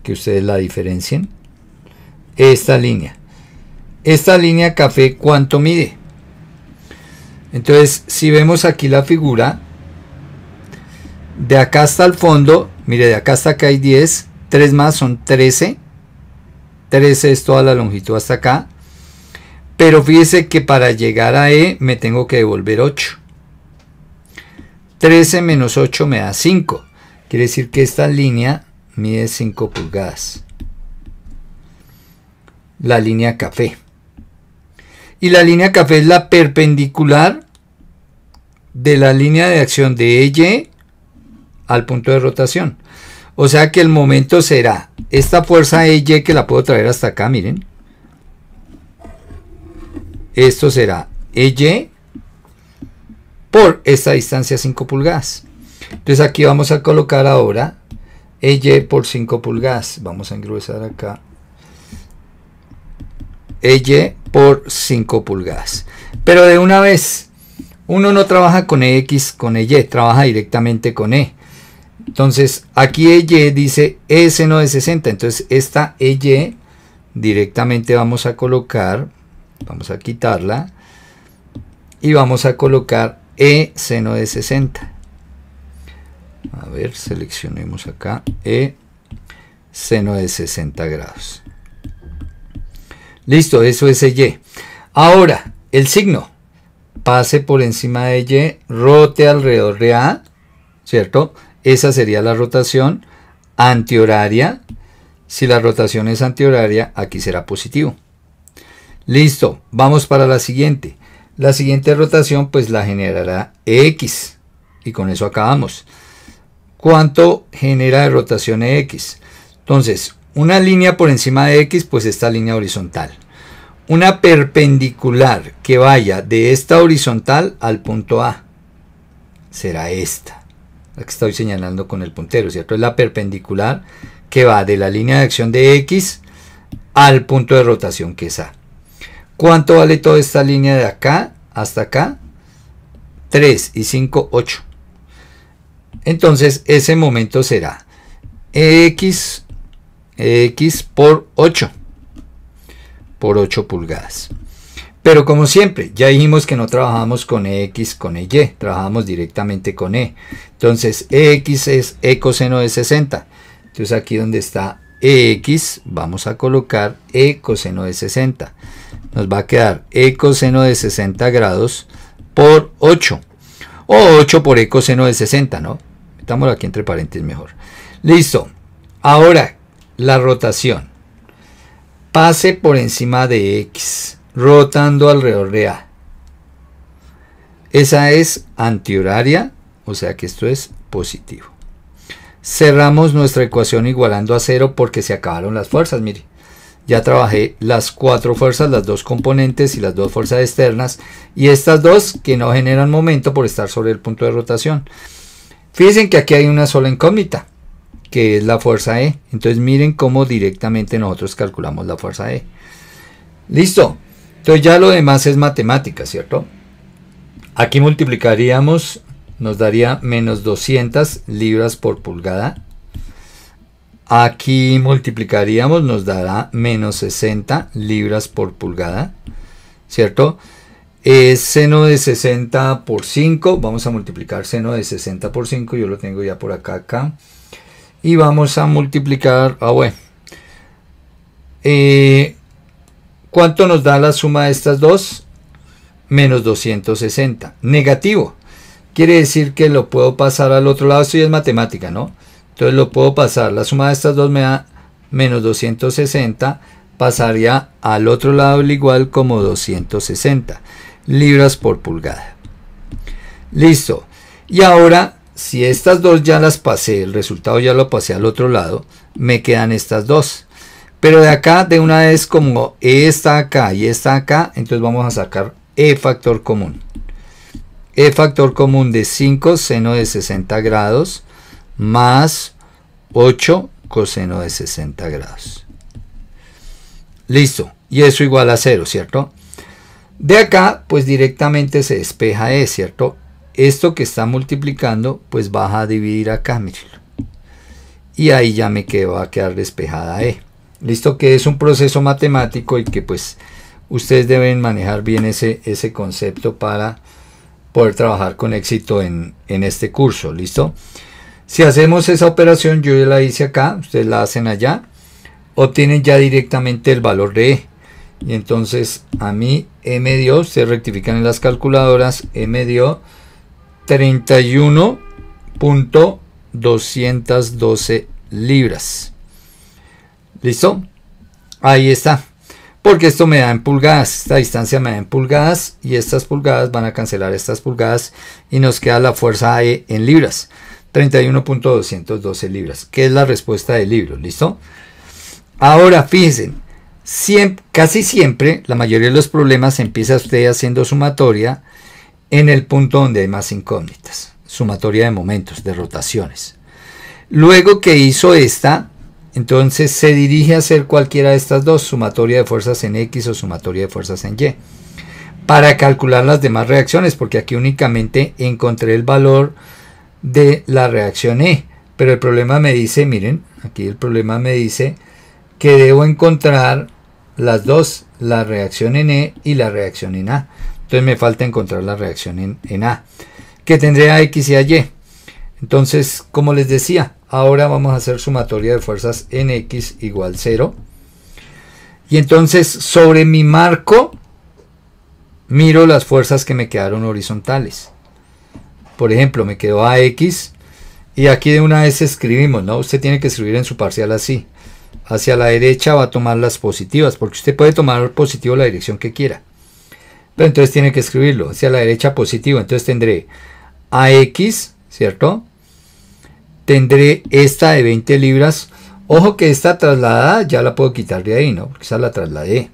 que ustedes la diferencien. Esta línea. Esta línea café, ¿cuánto mide? Entonces, si vemos aquí la figura, de acá hasta el fondo, mire, de acá hasta acá hay 10, 3 más son 13. 13 es toda la longitud hasta acá. Pero fíjese que para llegar a E me tengo que devolver 8. 13 menos 8 me da 5. Quiere decir que esta línea mide 5 pulgadas. La línea café. Y la línea café es la perpendicular de la línea de acción de E.Y. al punto de rotación. O sea que el momento será esta fuerza E.Y. que la puedo traer hasta acá, miren. Esto será Y por esta distancia 5 pulgadas. Entonces aquí vamos a colocar ahora EY por 5 pulgadas. Vamos a engruesar acá. EY por 5 pulgadas. Pero de una vez, uno no trabaja con EX, con EY, trabaja directamente con E. Entonces aquí EY dice S no de 60. Entonces esta EY directamente vamos a colocar, vamos a quitarla y vamos a colocar e seno de 60. A ver, seleccionemos acá E seno de 60 grados. Listo, eso es Y. Ahora, el signo. Pase por encima de Y, rote alrededor de A, ¿cierto? Esa sería la rotación antihoraria. Si la rotación es antihoraria, aquí será positivo. Listo, vamos para la siguiente. La siguiente rotación pues la generará X. Y con eso acabamos. ¿Cuánto genera de rotación X? Entonces, una línea por encima de X, pues esta línea horizontal. Una perpendicular que vaya de esta horizontal al punto A será esta. La que estoy señalando con el puntero, ¿cierto? Es la perpendicular que va de la línea de acción de X al punto de rotación que es A. ¿Cuánto vale toda esta línea de acá hasta acá? 3 y 5, 8. Entonces ese momento será X, X por 8. Por 8 pulgadas. Pero como siempre, ya dijimos que no trabajamos con X, con Y, trabajamos directamente con E. Entonces X es E coseno de 60. Entonces aquí donde está EX vamos a colocar E coseno de 60 nos va a quedar e coseno de 60 grados por 8. O 8 por e coseno de 60, ¿no? Metámoslo aquí entre paréntesis mejor. Listo. Ahora, la rotación. Pase por encima de X, rotando alrededor de A. Esa es antihoraria, o sea que esto es positivo. Cerramos nuestra ecuación igualando a 0 porque se acabaron las fuerzas, mire ya trabajé las cuatro fuerzas, las dos componentes y las dos fuerzas externas, y estas dos que no generan momento por estar sobre el punto de rotación. Fíjense que aquí hay una sola incógnita, que es la fuerza E. Entonces miren cómo directamente nosotros calculamos la fuerza E. Listo. Entonces ya lo demás es matemática, ¿cierto? Aquí multiplicaríamos, nos daría menos 200 libras por pulgada Aquí multiplicaríamos, nos dará menos 60 libras por pulgada, ¿cierto? Es eh, seno de 60 por 5, vamos a multiplicar seno de 60 por 5, yo lo tengo ya por acá, acá. Y vamos a multiplicar, ah bueno, eh, ¿cuánto nos da la suma de estas dos? Menos 260, negativo. Quiere decir que lo puedo pasar al otro lado, esto ya es matemática, ¿no? Entonces lo puedo pasar. La suma de estas dos me da menos 260. Pasaría al otro lado igual como 260 libras por pulgada. Listo. Y ahora, si estas dos ya las pasé, el resultado ya lo pasé al otro lado, me quedan estas dos. Pero de acá, de una vez, como e esta acá y e esta acá, entonces vamos a sacar E factor común. E factor común de 5 seno de 60 grados más 8 coseno de 60 grados. Listo. Y eso igual a 0, ¿cierto? De acá, pues directamente se despeja E, ¿cierto? Esto que está multiplicando, pues baja a dividir acá, Y ahí ya me quedo, va a quedar despejada E. Listo, que es un proceso matemático y que pues ustedes deben manejar bien ese, concepto para poder trabajar con éxito en este curso, ¿listo? Si hacemos esa operación, yo ya la hice acá, ustedes la hacen allá, obtienen ya directamente el valor de E. Y entonces a mí e M dio, se rectifican en las calculadoras, e M dio 31.212 libras. ¿Listo? Ahí está. Porque esto me da en pulgadas, esta distancia me da en pulgadas y estas pulgadas van a cancelar estas pulgadas y nos queda la fuerza E en libras. 31.212 libras, que es la respuesta del libro, ¿listo? Ahora fíjense, casi siempre la mayoría de los problemas empieza usted haciendo sumatoria en el punto donde hay más incógnitas, sumatoria de momentos, de rotaciones. Luego que hizo esta, entonces se dirige a hacer cualquiera de estas dos, sumatoria de fuerzas en X o sumatoria de fuerzas en Y, para calcular las demás reacciones, porque aquí únicamente encontré el valor de la reacción E. Pero el problema me dice, miren, aquí el problema me dice que debo encontrar las dos, la reacción en E y la reacción en A. Entonces me falta encontrar la reacción en, A, que tendría X y a Y. Entonces, como les decía, ahora vamos a hacer sumatoria de fuerzas en X igual 0. Y entonces sobre mi marco miro las fuerzas que me quedaron horizontales. Por ejemplo, me quedó AX y aquí de una vez escribimos, ¿no? Usted tiene que escribir en su parcial así. Hacia la derecha va a tomar las positivas, porque usted puede tomar positivo la dirección que quiera. Pero entonces tiene que escribirlo, hacia la derecha positivo. Entonces tendré AX, ¿cierto? Tendré esta de 20 libras. Ojo que esta trasladada ya la puedo quitar de ahí, ¿no? Porque ya la trasladé.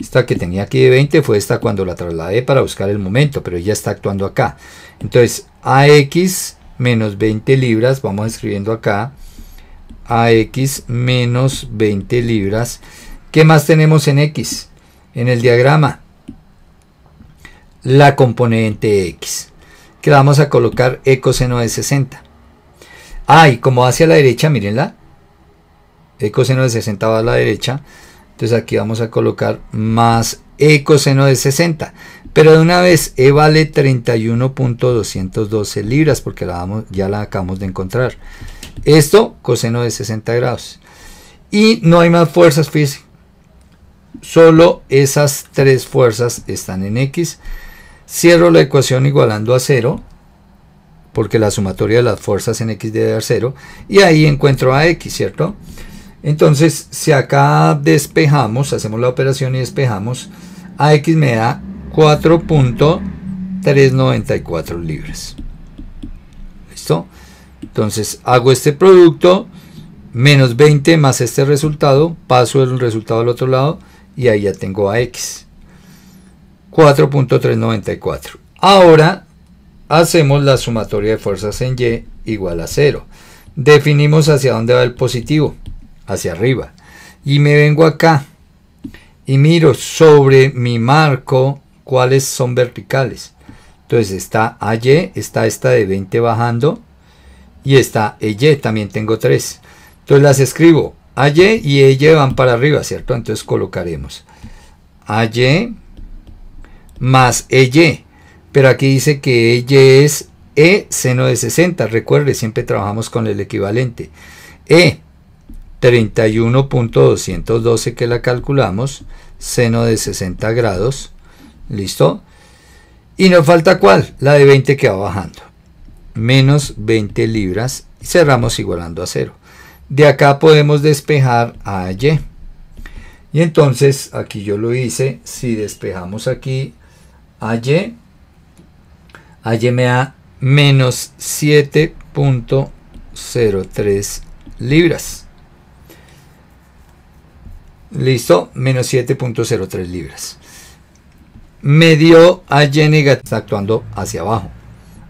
Esta que tenía aquí de 20 fue esta cuando la trasladé para buscar el momento, pero ya está actuando acá. Entonces, AX menos 20 libras, vamos escribiendo acá, AX menos 20 libras. ¿Qué más tenemos en X? En el diagrama, la componente X, que la vamos a colocar E coseno de 60. Ah, y como hacia la derecha, mírenla, E coseno de 60 va a la derecha, entonces aquí vamos a colocar más e coseno de 60. Pero de una vez e vale 31.212 libras porque la vamos, ya la acabamos de encontrar. Esto coseno de 60 grados. Y no hay más fuerzas físicas. Solo esas tres fuerzas están en X. Cierro la ecuación igualando a 0 porque la sumatoria de las fuerzas en X debe dar 0. Y ahí encuentro a X, ¿cierto? Entonces, si acá despejamos, hacemos la operación y despejamos, a x me da 4.394 libras. ¿Listo? Entonces, hago este producto, menos 20 más este resultado, paso el resultado al otro lado y ahí ya tengo a x 4.394. Ahora hacemos la sumatoria de fuerzas en Y igual a 0. Definimos hacia dónde va el positivo hacia arriba. Y me vengo acá y miro sobre mi marco cuáles son verticales. Entonces está AY, está esta de 20 bajando y está EY, también tengo tres. Entonces las escribo. AY y EY e van para arriba, ¿cierto? Entonces colocaremos AY más EY. Pero aquí dice que EY es E seno de 60. Recuerde, siempre trabajamos con el equivalente. E 31.212 que la calculamos, seno de 60 grados, ¿listo? Y nos falta cuál, la de 20 que va bajando, menos 20 libras, cerramos igualando a 0 De acá podemos despejar a Y. Y entonces, aquí yo lo hice, si despejamos aquí a Y, a Y me da menos 7.03 libras. Listo, menos 7.03 libras. Medio dio a Y negativo, está actuando hacia abajo.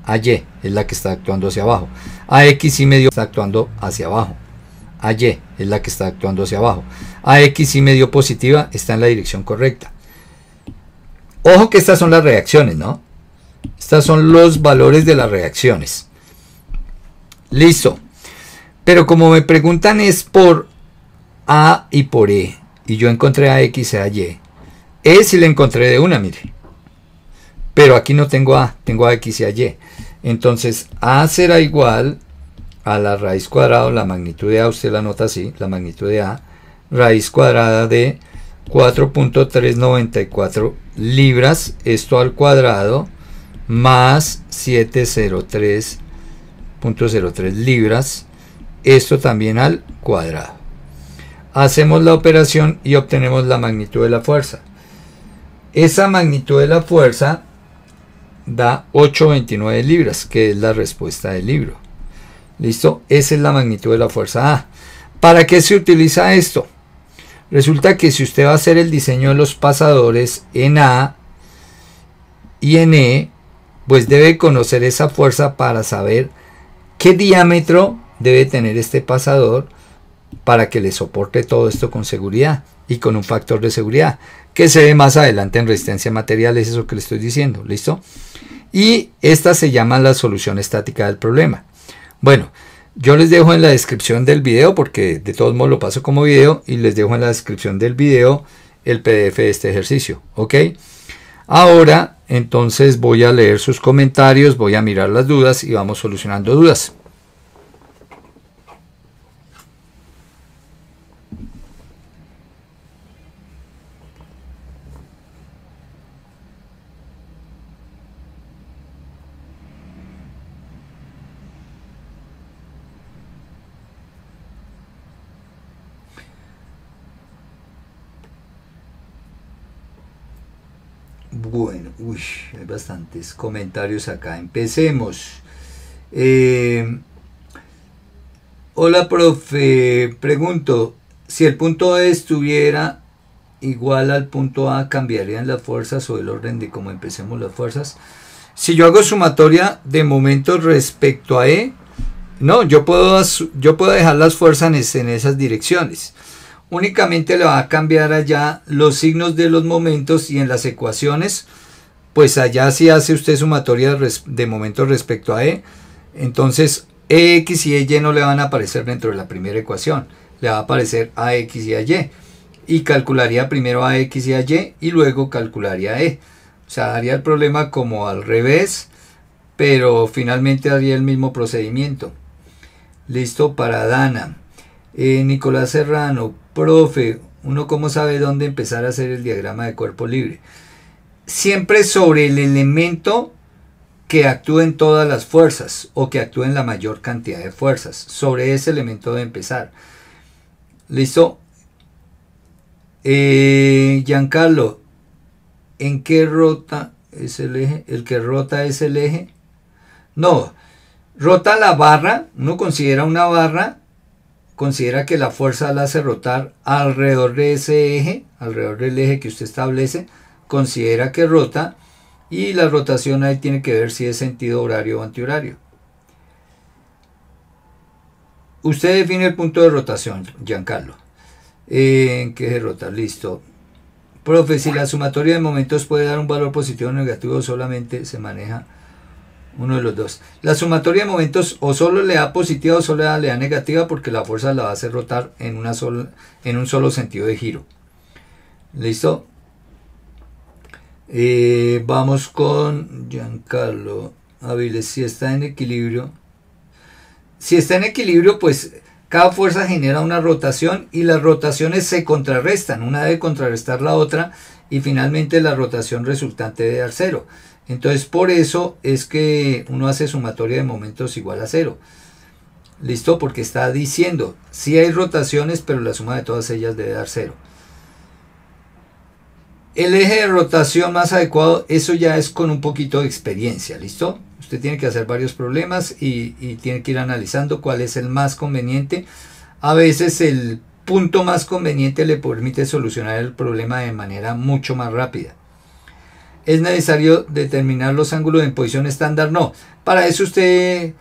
A Y es la que está actuando hacia abajo. A X y medio está actuando hacia abajo. A Y es la que está actuando hacia abajo. A X y medio positiva, está en la dirección correcta. Ojo que estas son las reacciones, ¿no? Estas son los valores de las reacciones. Listo. Pero como me preguntan es por A y por E y yo encontré a X y a Y. E si le encontré de una, mire. Pero aquí no tengo A, tengo a X y a Y. Entonces A será igual a la raíz cuadrada, la magnitud de A, usted la nota así, la magnitud de A, raíz cuadrada de 4.394 libras, esto al cuadrado, más 703.03 libras, esto también al cuadrado hacemos la operación y obtenemos la magnitud de la fuerza. Esa magnitud de la fuerza da 829 libras, que es la respuesta del libro. ¿Listo? Esa es la magnitud de la fuerza A. ¿Para qué se utiliza esto? Resulta que si usted va a hacer el diseño de los pasadores en A y en E, pues debe conocer esa fuerza para saber qué diámetro debe tener este pasador para que le soporte todo esto con seguridad y con un factor de seguridad que se ve más adelante en resistencia material, es eso que le estoy diciendo, ¿listo? Y esta se llama la solución estática del problema. Bueno, yo les dejo en la descripción del video, porque de todos modos lo paso como video, y les dejo en la descripción del video el PDF de este ejercicio, ¿ok? Ahora, entonces voy a leer sus comentarios, voy a mirar las dudas y vamos solucionando dudas. Bueno, uy, hay bastantes comentarios acá. Empecemos. Eh, hola, profe. Pregunto, si el punto E estuviera igual al punto A, ¿cambiarían las fuerzas o el orden de cómo empecemos las fuerzas? Si yo hago sumatoria de momentos respecto a E, no, yo puedo, yo puedo dejar las fuerzas en esas direcciones únicamente le va a cambiar allá los signos de los momentos y en las ecuaciones, pues allá si hace usted sumatoria de momentos respecto a E, entonces EX y EY no le van a aparecer dentro de la primera ecuación, le va a aparecer AX y AY, y calcularía primero AX y AY y luego calcularía E, o sea, haría el problema como al revés, pero finalmente haría el mismo procedimiento. Listo para Dana. Eh, Nicolás Serrano, profe, uno cómo sabe dónde empezar a hacer el diagrama de cuerpo libre. Siempre sobre el elemento que en todas las fuerzas o que en la mayor cantidad de fuerzas. Sobre ese elemento de empezar. ¿Listo? Eh, Giancarlo, ¿en qué rota es el eje? ¿El que rota es el eje? No, rota la barra, uno considera una barra considera que la fuerza la hace rotar alrededor de ese eje, alrededor del eje que usted establece, considera que rota y la rotación ahí tiene que ver si es sentido horario o antihorario. Usted define el punto de rotación, Giancarlo. Eh, ¿En qué se rotar? Listo. Profe, si la sumatoria de momentos puede dar un valor positivo o negativo, solamente se maneja uno de los dos. La sumatoria de momentos o solo le da positiva o solo le da negativa porque la fuerza la va a hacer rotar en, una en un solo sentido de giro. ¿Listo? Eh, vamos con Giancarlo Aviles. Si está en equilibrio. Si está en equilibrio, pues cada fuerza genera una rotación y las rotaciones se contrarrestan. Una debe contrarrestar la otra y finalmente la rotación resultante debe dar cero. Entonces por eso es que uno hace sumatoria de momentos igual a cero. ¿Listo? Porque está diciendo, si hay rotaciones, pero la suma de todas ellas debe dar cero. El eje de rotación más adecuado, eso ya es con un poquito de experiencia, ¿listo? Usted tiene que hacer varios problemas y tiene que ir analizando cuál es el más conveniente. A veces el punto más conveniente le permite solucionar el problema de manera mucho más rápida es necesario determinar los ángulos en posición estándar, no. Para eso usted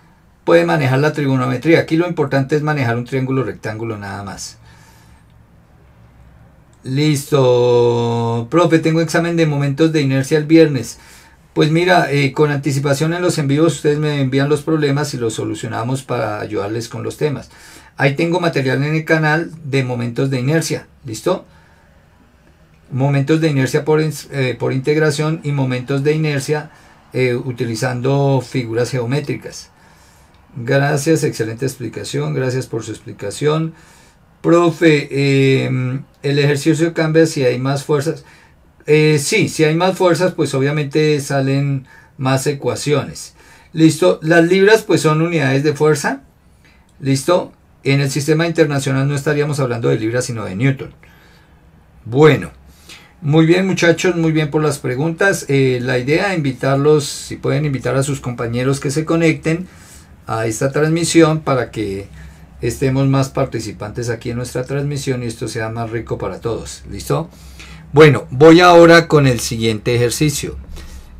puede manejar la trigonometría. Aquí lo importante es manejar un triángulo rectángulo nada más. Listo. Profe, tengo examen de momentos de inercia el viernes. Pues mira, eh, con anticipación en los envíos ustedes me envían los problemas y los solucionamos para ayudarles con los temas. Ahí tengo material en el canal de momentos de inercia. ¿Listo? momentos de inercia eh, por, integración y momentos de inercia eh, utilizando figuras geométricas. Gracias, excelente explicación, gracias por su explicación. Profe, em, el ejercicio cambia si hay más fuerzas. Eh, sí, si hay más fuerzas, pues obviamente salen más ecuaciones. Listo, las libras pues son unidades de fuerza. Listo, en el sistema internacional no estaríamos hablando de libras sino de Newton. Bueno, muy bien muchachos, muy bien por las preguntas. Eh, la idea, es invitarlos, si pueden invitar a sus compañeros que se conecten a esta transmisión para que estemos más participantes aquí en nuestra transmisión y esto sea más rico para todos. ¿Listo? Bueno, voy ahora con el siguiente ejercicio.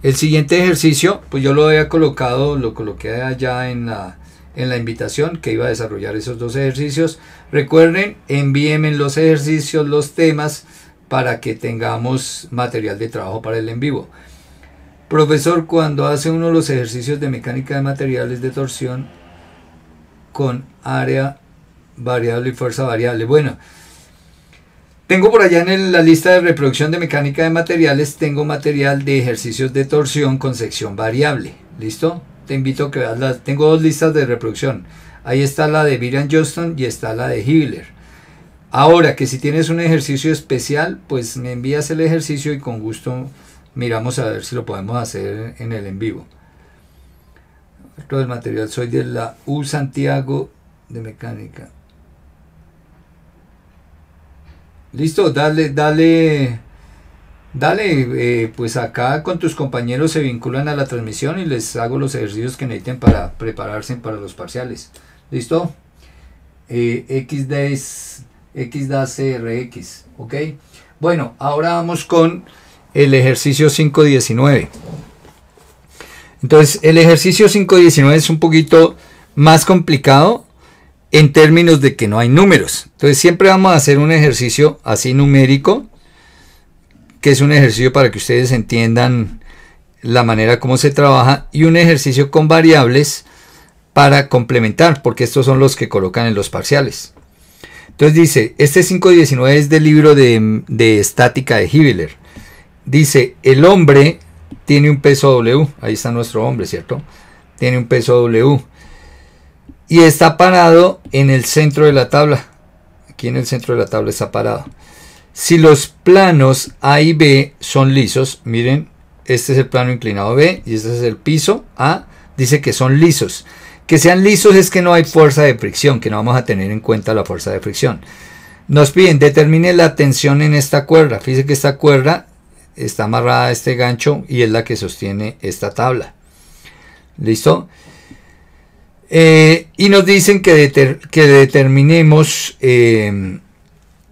El siguiente ejercicio, pues yo lo había colocado, lo coloqué allá en la, en la invitación que iba a desarrollar esos dos ejercicios. Recuerden, envíenme los ejercicios, los temas para que tengamos material de trabajo para el en vivo. Profesor, cuando hace uno los ejercicios de mecánica de materiales de torsión con área variable y fuerza variable. Bueno, tengo por allá en la lista de reproducción de mecánica de materiales, tengo material de ejercicios de torsión con sección variable. ¿Listo? Te invito a que veas las... Tengo dos listas de reproducción. Ahí está la de Virian Johnston y está la de Hibler. Ahora que si tienes un ejercicio especial, pues me envías el ejercicio y con gusto miramos a ver si lo podemos hacer en el en vivo. Todo el material soy de la U Santiago de Mecánica. Listo, dale, dale, dale, eh, pues acá con tus compañeros se vinculan a la transmisión y les hago los ejercicios que necesiten para prepararse para los parciales. ¿Listo? Eh, XD es X da CRX, ¿ok? Bueno, ahora vamos con el ejercicio 5.19. Entonces, el ejercicio 5.19 es un poquito más complicado en términos de que no hay números. Entonces, siempre vamos a hacer un ejercicio así numérico, que es un ejercicio para que ustedes entiendan la manera como se trabaja, y un ejercicio con variables para complementar, porque estos son los que colocan en los parciales. Entonces dice, este 5.19 es del libro de, estática de Hibbler. Dice, el hombre tiene un peso W, ahí está nuestro hombre, ¿cierto? Tiene un peso W. Y está parado en el centro de la tabla. Aquí en el centro de la tabla está parado. Si los planos A y B son lisos, miren, este es el plano inclinado B y este es el piso A, dice que son lisos. Que sean lisos es que no hay fuerza de fricción, que no vamos a tener en cuenta la fuerza de fricción. Nos piden, determine la tensión en esta cuerda. Fíjense que esta cuerda está amarrada a este gancho y es la que sostiene esta tabla. ¿Listo? Eh, y nos dicen que, que determinemos eh,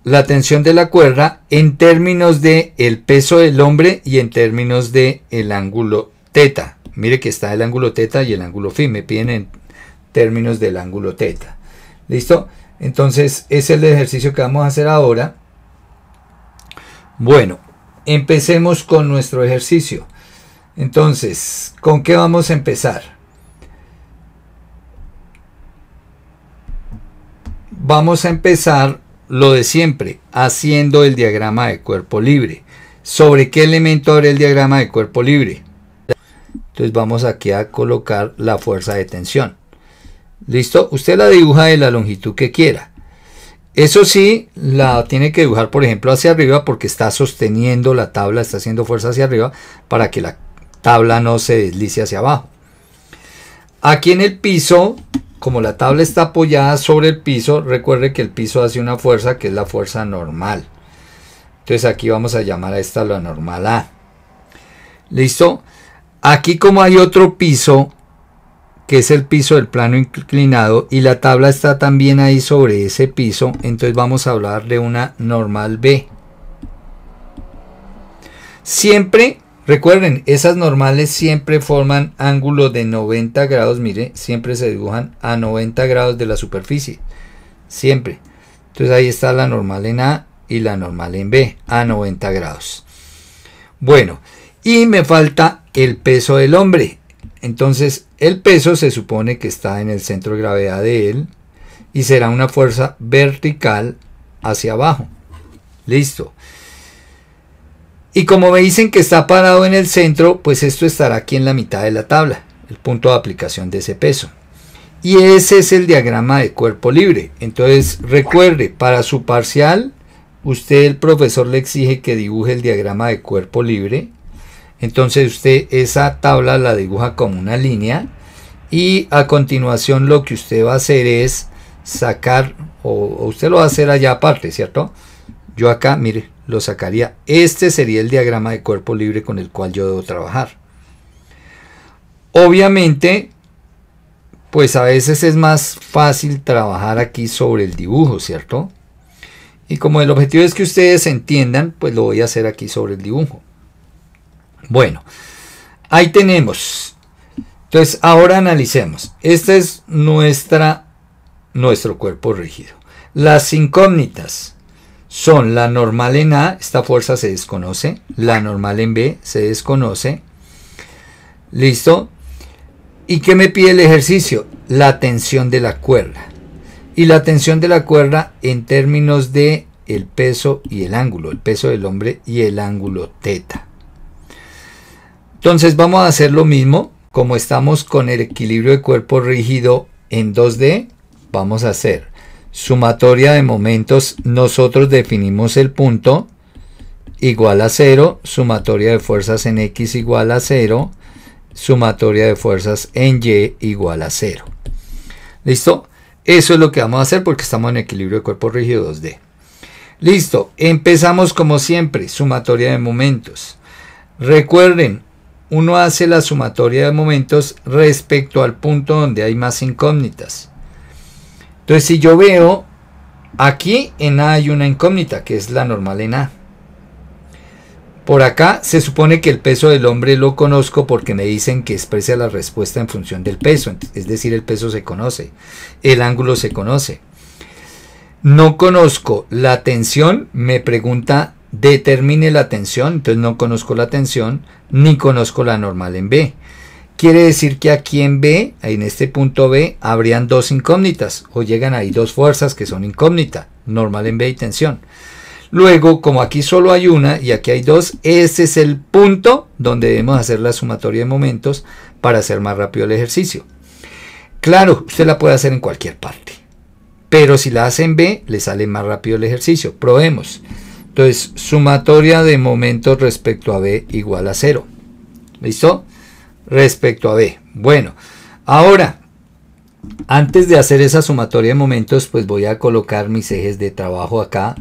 la tensión de la cuerda en términos de el peso del hombre y en términos de el ángulo teta. Mire que está el ángulo teta y el ángulo phi. Me piden términos del ángulo teta. ¿Listo? Entonces, ese es el ejercicio que vamos a hacer ahora. Bueno, empecemos con nuestro ejercicio. Entonces, ¿con qué vamos a empezar? Vamos a empezar lo de siempre, haciendo el diagrama de cuerpo libre. ¿Sobre qué elemento abre el diagrama de cuerpo libre? Entonces vamos aquí a colocar la fuerza de tensión. ¿Listo? Usted la dibuja de la longitud que quiera. Eso sí, la tiene que dibujar, por ejemplo, hacia arriba porque está sosteniendo la tabla, está haciendo fuerza hacia arriba para que la tabla no se deslice hacia abajo. Aquí en el piso, como la tabla está apoyada sobre el piso, recuerde que el piso hace una fuerza que es la fuerza normal. Entonces aquí vamos a llamar a esta la normal A. ¿Listo? Aquí como hay otro piso, que es el piso del plano inclinado, y la tabla está también ahí sobre ese piso, entonces vamos a hablar de una normal B. Siempre, recuerden, esas normales siempre forman ángulos de 90 grados, mire, siempre se dibujan a 90 grados de la superficie, siempre. Entonces ahí está la normal en A y la normal en B, a 90 grados. Bueno, y me falta el peso del hombre. Entonces el peso se supone que está en el centro de gravedad de él y será una fuerza vertical hacia abajo. Listo. Y como me dicen que está parado en el centro, pues esto estará aquí en la mitad de la tabla, el punto de aplicación de ese peso. Y ese es el diagrama de cuerpo libre. Entonces recuerde, para su parcial, usted el profesor le exige que dibuje el diagrama de cuerpo libre entonces usted esa tabla la dibuja como una línea y a continuación lo que usted va a hacer es sacar, o, usted lo va a hacer allá aparte, ¿cierto? Yo acá, mire, lo sacaría. Este sería el diagrama de cuerpo libre con el cual yo debo trabajar. Obviamente, pues a veces es más fácil trabajar aquí sobre el dibujo, ¿cierto? Y como el objetivo es que ustedes entiendan, pues lo voy a hacer aquí sobre el dibujo. Bueno, ahí tenemos. Entonces, ahora analicemos. Este es nuestra, nuestro cuerpo rígido. Las incógnitas son la normal en A, esta fuerza se desconoce, la normal en B se desconoce. ¿Listo? ¿Y qué me pide el ejercicio? La tensión de la cuerda. Y la tensión de la cuerda en términos de el peso y el ángulo, el peso del hombre y el ángulo teta. Entonces vamos a hacer lo mismo, como estamos con el equilibrio de cuerpo rígido en 2D, vamos a hacer sumatoria de momentos, nosotros definimos el punto igual a 0, sumatoria de fuerzas en X igual a 0, sumatoria de fuerzas en Y igual a 0. ¿Listo? Eso es lo que vamos a hacer porque estamos en equilibrio de cuerpo rígido 2D. Listo, empezamos como siempre, sumatoria de momentos. Recuerden, uno hace la sumatoria de momentos respecto al punto donde hay más incógnitas. Entonces, si yo veo aquí en A hay una incógnita, que es la normal en A. Por acá se supone que el peso del hombre lo conozco porque me dicen que expresa la respuesta en función del peso, es decir, el peso se conoce, el ángulo se conoce. No conozco la tensión, me pregunta determine la tensión, entonces no conozco la tensión, ni conozco la normal en B. Quiere decir que aquí en B, en este punto B, habrían dos incógnitas, o llegan ahí dos fuerzas que son incógnita, normal en B y tensión. Luego, como aquí solo hay una y aquí hay dos, ese es el punto donde debemos hacer la sumatoria de momentos para hacer más rápido el ejercicio. Claro, usted la puede hacer en cualquier parte, pero si la hace en B, le sale más rápido el ejercicio. Probemos. Entonces, sumatoria de momentos respecto a B igual a 0. ¿Listo? Respecto a B. Bueno, ahora, antes de hacer esa sumatoria de momentos, pues voy a colocar mis ejes de trabajo acá,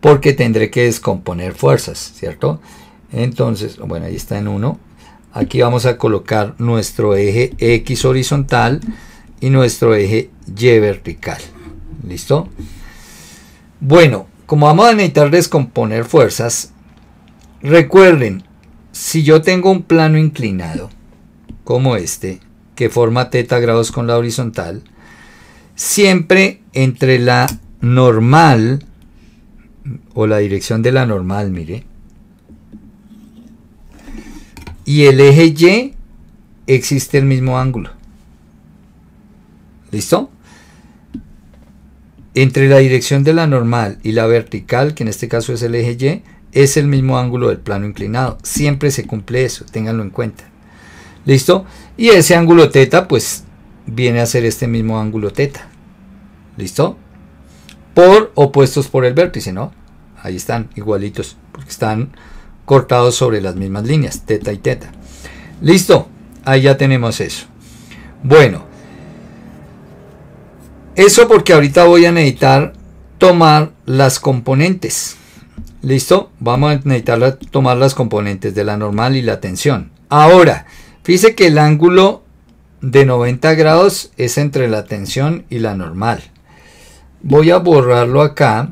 porque tendré que descomponer fuerzas, ¿cierto? Entonces, bueno, ahí está en 1. Aquí vamos a colocar nuestro eje X horizontal y nuestro eje Y vertical. ¿Listo? Bueno, como vamos a necesitar descomponer fuerzas, recuerden, si yo tengo un plano inclinado, como este, que forma teta grados con la horizontal, siempre entre la normal o la dirección de la normal, mire, y el eje Y existe el mismo ángulo. ¿Listo? Entre la dirección de la normal y la vertical, que en este caso es el eje Y, es el mismo ángulo del plano inclinado. Siempre se cumple eso, ténganlo en cuenta. ¿Listo? Y ese ángulo teta, pues, viene a ser este mismo ángulo teta. ¿Listo? Por opuestos por el vértice, ¿no? Ahí están, igualitos, porque están cortados sobre las mismas líneas, teta y teta. ¿Listo? Ahí ya tenemos eso. Bueno, eso porque ahorita voy a necesitar tomar las componentes. ¿Listo? Vamos a necesitar tomar las componentes de la normal y la tensión. Ahora, fíjese que el ángulo de 90 grados es entre la tensión y la normal. Voy a borrarlo acá.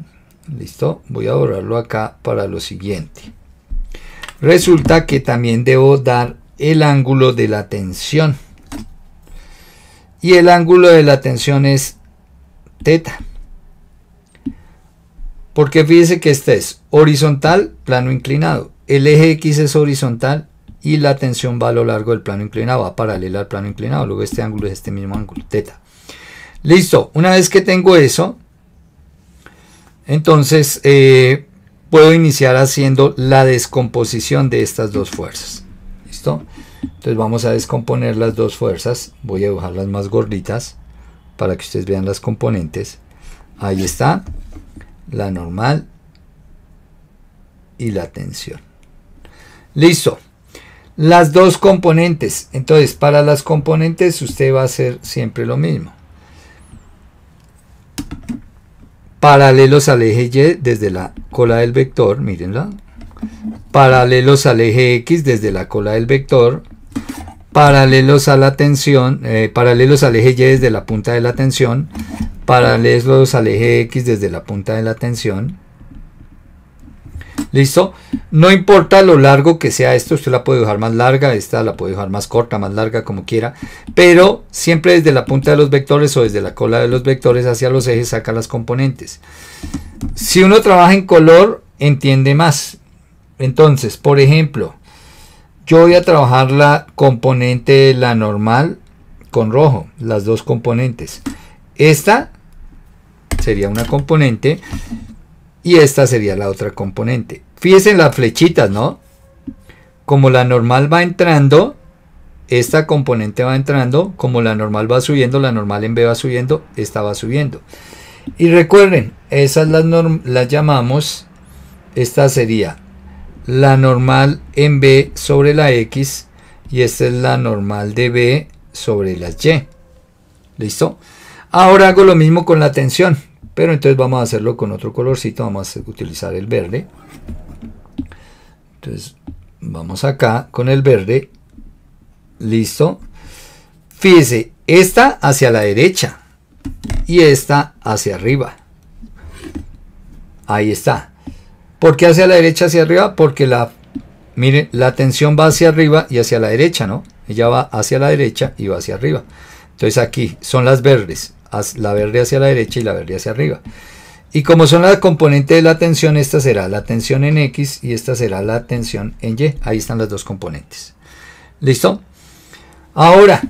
¿Listo? Voy a borrarlo acá para lo siguiente. Resulta que también debo dar el ángulo de la tensión. Y el ángulo de la tensión es teta. Porque fíjese que este es horizontal, plano inclinado. El eje X es horizontal y la tensión va a lo largo del plano inclinado, va paralela al plano inclinado. Luego este ángulo es este mismo ángulo, teta. Listo, una vez que tengo eso, entonces eh, puedo iniciar haciendo la descomposición de estas dos fuerzas. ¿Listo? Entonces vamos a descomponer las dos fuerzas. Voy a dibujarlas más gorditas para que ustedes vean las componentes. Ahí está la normal y la tensión. Listo. Las dos componentes. Entonces, para las componentes usted va a hacer siempre lo mismo. Paralelos al eje Y desde la cola del vector, mírenla. Paralelos al eje X desde la cola del vector paralelos a la tensión, eh, paralelos al eje Y desde la punta de la tensión, paralelos al eje X desde la punta de la tensión. ¿Listo? No importa lo largo que sea esto, usted la puede dejar más larga, esta la puede dejar más corta, más larga, como quiera, pero siempre desde la punta de los vectores o desde la cola de los vectores hacia los ejes saca las componentes. Si uno trabaja en color, entiende más. Entonces, por ejemplo, yo voy a trabajar la componente, la normal, con rojo, las dos componentes. Esta sería una componente y esta sería la otra componente. Fíjense en las flechitas, ¿no? Como la normal va entrando, esta componente va entrando, como la normal va subiendo, la normal en B va subiendo, esta va subiendo. Y recuerden, esas las, las llamamos, esta sería la normal en B sobre la X y esta es la normal de B sobre la Y. ¿Listo? Ahora hago lo mismo con la tensión, pero entonces vamos a hacerlo con otro colorcito, vamos a utilizar el verde. Entonces vamos acá con el verde, listo. Fíjese, esta hacia la derecha y esta hacia arriba. Ahí está. ¿Por qué hacia la derecha, hacia arriba? Porque la, la tensión va hacia arriba y hacia la derecha, ¿no? Ella va hacia la derecha y va hacia arriba. Entonces aquí son las verdes, la verde hacia la derecha y la verde hacia arriba. Y como son las componentes de la tensión, esta será la tensión en X y esta será la tensión en Y. Ahí están las dos componentes. ¿Listo? Ahora,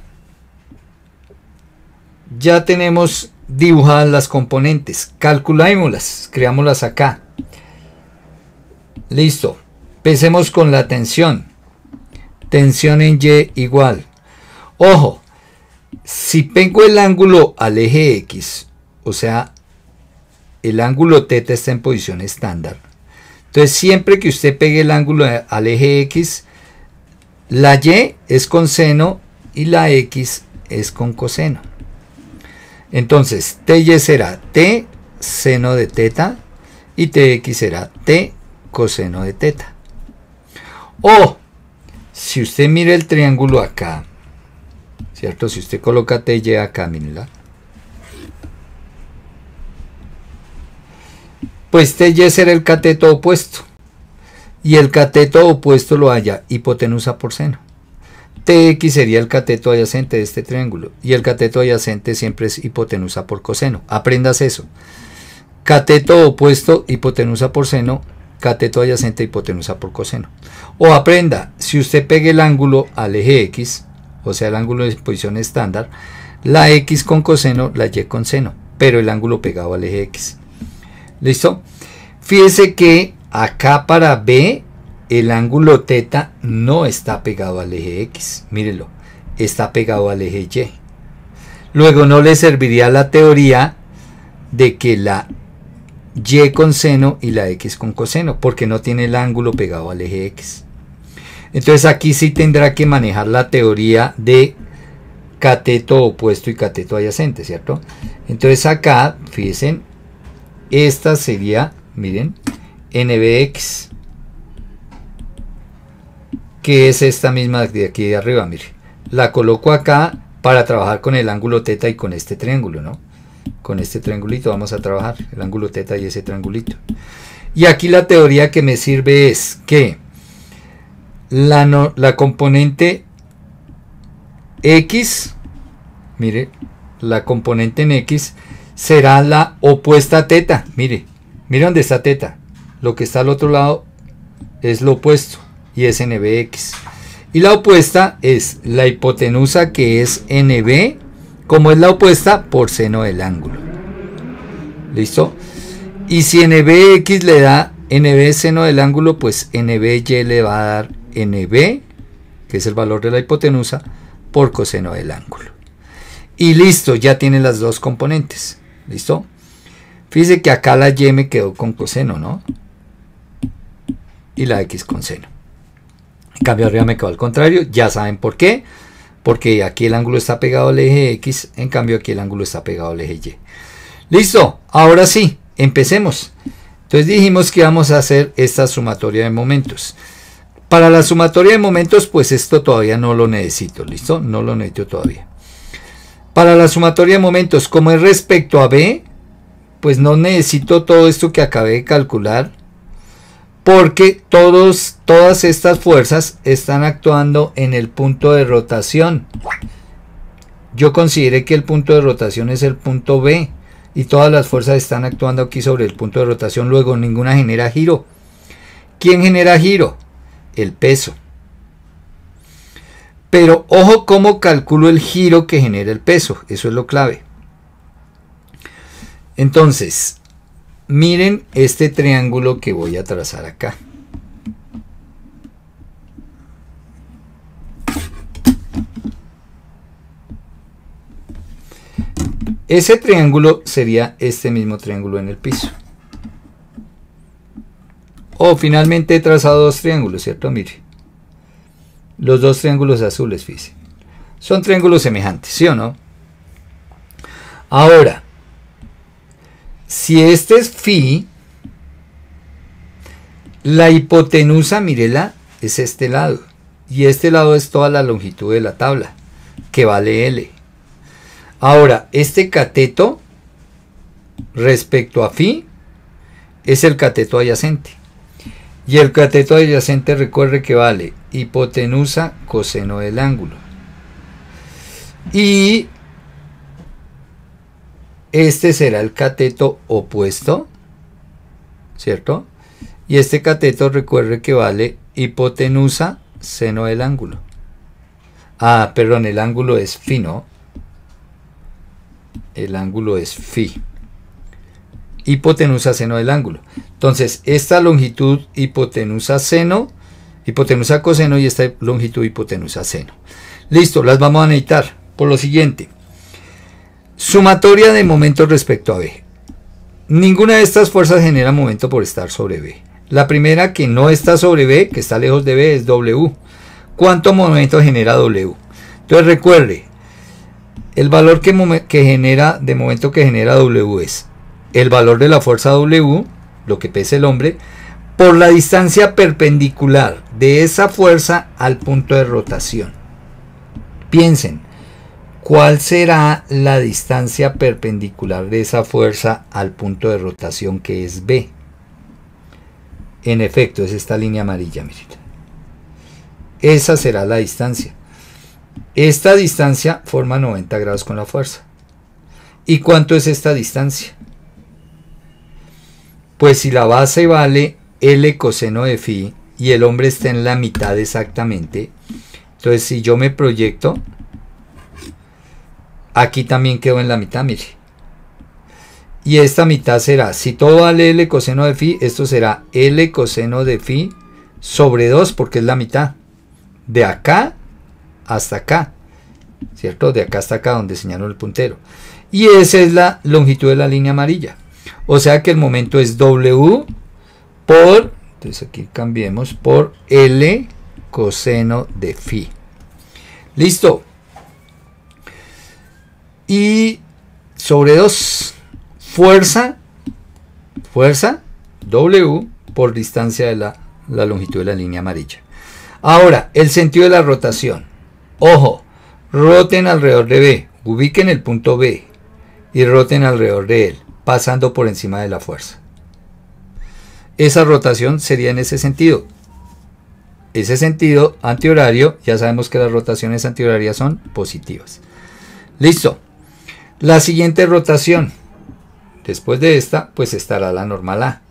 ya tenemos dibujadas las componentes. Calculámoslas, creámoslas acá. Listo. Empecemos con la tensión. Tensión en Y igual. Ojo, si tengo el ángulo al eje X, o sea, el ángulo teta está en posición estándar. Entonces, siempre que usted pegue el ángulo al eje X, la Y es con seno y la X es con coseno. Entonces, TY será T seno de teta y TX será T coseno de teta. O si usted mira el triángulo acá, ¿cierto? Si usted coloca TY acá, mírenla. Pues TY será el cateto opuesto. Y el cateto opuesto lo haya hipotenusa por seno. TX sería el cateto adyacente de este triángulo. Y el cateto adyacente siempre es hipotenusa por coseno. Aprendas eso. Cateto opuesto, hipotenusa por seno, cateto adyacente hipotenusa por coseno. O aprenda, si usted pega el ángulo al eje X, o sea, el ángulo de posición estándar, la X con coseno, la Y con seno, pero el ángulo pegado al eje X. ¿Listo? Fíjese que acá para B, el ángulo teta no está pegado al eje X, mírelo, está pegado al eje Y. Luego no le serviría la teoría de que la y con seno y la x con coseno, porque no tiene el ángulo pegado al eje x. Entonces aquí sí tendrá que manejar la teoría de cateto opuesto y cateto adyacente, ¿cierto? Entonces acá, fíjense, esta sería, miren, nbx, que es esta misma de aquí de arriba, miren. La coloco acá para trabajar con el ángulo teta y con este triángulo, ¿no? con este triangulito vamos a trabajar el ángulo teta y ese triangulito y aquí la teoría que me sirve es que la, componente x mire la componente en x será la opuesta a teta mire mire dónde está teta lo que está al otro lado es lo opuesto y es nbx y la opuesta es la hipotenusa que es nb como es la opuesta por seno del ángulo. ¿Listo? Y si NBX e le da NB e seno del ángulo, pues NBY e le va a dar NB, que es el valor de la hipotenusa, por coseno del ángulo. Y listo, ya tiene las dos componentes. ¿Listo? Fíjese que acá la Y me quedó con coseno, ¿no? Y la X con seno. En cambio arriba me quedó al contrario, ya saben por qué porque aquí el ángulo está pegado al eje X, en cambio aquí el ángulo está pegado al eje Y. Listo, ahora sí, empecemos. Entonces dijimos que vamos a hacer esta sumatoria de momentos. Para la sumatoria de momentos, pues esto todavía no lo necesito, ¿listo? No lo necesito todavía. Para la sumatoria de momentos, como es respecto a B, pues no necesito todo esto que acabé de calcular, porque todas estas fuerzas están actuando en el punto de rotación. Yo consideré que el punto de rotación es el punto B y todas las fuerzas están actuando aquí sobre el punto de rotación, luego ninguna genera giro. ¿Quién genera giro? El peso. Pero ojo cómo calculo el giro que genera el peso, eso es lo clave. Entonces, miren este triángulo que voy a trazar acá. Ese triángulo sería este mismo triángulo en el piso. O oh, finalmente he trazado dos triángulos, ¿cierto? Miren. Los dos triángulos azules, fíjense. Son triángulos semejantes, ¿sí o no? Ahora, si este es phi, la hipotenusa, mirela, es este lado. Y este lado es toda la longitud de la tabla, que vale L. Ahora, este cateto respecto a phi es el cateto adyacente. Y el cateto adyacente recuerde que vale hipotenusa coseno del ángulo. Y este será el cateto opuesto, ¿cierto? Y este cateto recuerde que vale hipotenusa seno del ángulo. Ah, perdón, el ángulo es fino. ¿no? El ángulo es fi. Hipotenusa seno del ángulo. Entonces, esta longitud hipotenusa seno, hipotenusa coseno y esta longitud hipotenusa seno. Listo, las vamos a necesitar por lo siguiente. Sumatoria de momentos respecto a B. Ninguna de estas fuerzas genera momento por estar sobre B. La primera que no está sobre B, que está lejos de B, es W. ¿Cuánto momento genera W? Entonces recuerde, el valor que, que genera, de momento que genera W es el valor de la fuerza W, lo que pesa el hombre, por la distancia perpendicular de esa fuerza al punto de rotación. Piensen, ¿Cuál será la distancia perpendicular de esa fuerza al punto de rotación que es B? En efecto, es esta línea amarilla, miren. Esa será la distancia. Esta distancia forma 90 grados con la fuerza. ¿Y cuánto es esta distancia? Pues si la base vale L coseno de phi y el hombre está en la mitad exactamente, entonces si yo me proyecto, Aquí también quedó en la mitad, mire. Y esta mitad será, si todo vale L coseno de phi, esto será L coseno de phi sobre 2, porque es la mitad. De acá hasta acá, ¿cierto? De acá hasta acá, donde señaló el puntero. Y esa es la longitud de la línea amarilla. O sea que el momento es W por, entonces aquí cambiemos, por L coseno de phi. Listo. Y sobre 2, fuerza, fuerza W por distancia de la, la longitud de la línea amarilla. Ahora, el sentido de la rotación. Ojo, roten alrededor de B, ubiquen el punto B y roten alrededor de él, pasando por encima de la fuerza. Esa rotación sería en ese sentido. Ese sentido antihorario, ya sabemos que las rotaciones antihorarias son positivas. Listo. La siguiente rotación, después de esta, pues estará la normal A.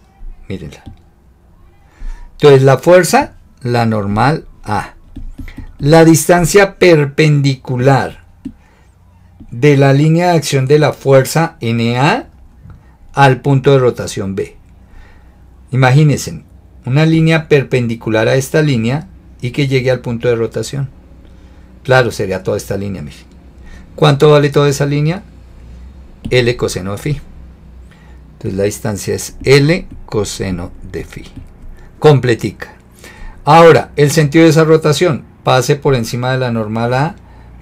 Mírenla. Entonces la fuerza, la normal A. La distancia perpendicular de la línea de acción de la fuerza NA al punto de rotación B. Imagínense, una línea perpendicular a esta línea y que llegue al punto de rotación. Claro, sería toda esta línea, miren. ¿Cuánto vale toda esa línea? L coseno de phi. Entonces la distancia es L coseno de phi. Completica. Ahora, el sentido de esa rotación. Pase por encima de la normal A,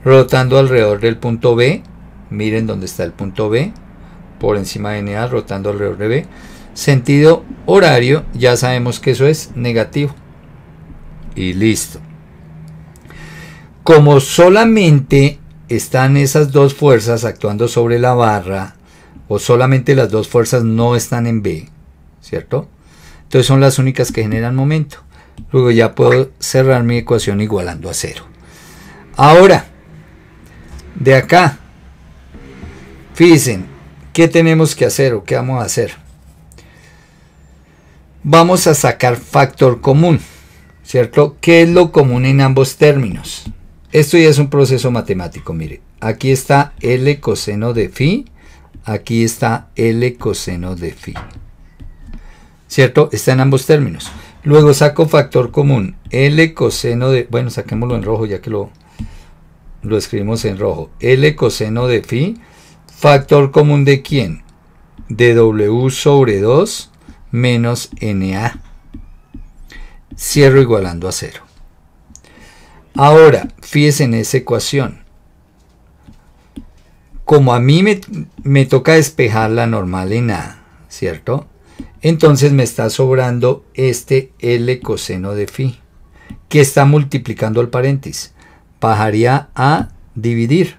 rotando alrededor del punto B. Miren dónde está el punto B. Por encima de NA, rotando alrededor de B. Sentido horario, ya sabemos que eso es negativo. Y listo. Como solamente ¿Están esas dos fuerzas actuando sobre la barra o solamente las dos fuerzas no están en B? ¿Cierto? Entonces son las únicas que generan momento. Luego ya puedo cerrar mi ecuación igualando a cero. Ahora, de acá, fíjense, ¿qué tenemos que hacer o qué vamos a hacer? Vamos a sacar factor común, ¿cierto? ¿Qué es lo común en ambos términos? Esto ya es un proceso matemático, mire. Aquí está L coseno de phi, aquí está L coseno de phi. ¿Cierto? Está en ambos términos. Luego saco factor común, L coseno de... Bueno, saquémoslo en rojo ya que lo, escribimos en rojo. L coseno de phi, factor común de quién? De W sobre 2 menos NA. Cierro igualando a 0. Ahora, fíjense en esa ecuación. Como a mí me, toca despejar la normal en A, ¿cierto? Entonces me está sobrando este L coseno de phi, que está multiplicando al paréntesis. Bajaría a dividir.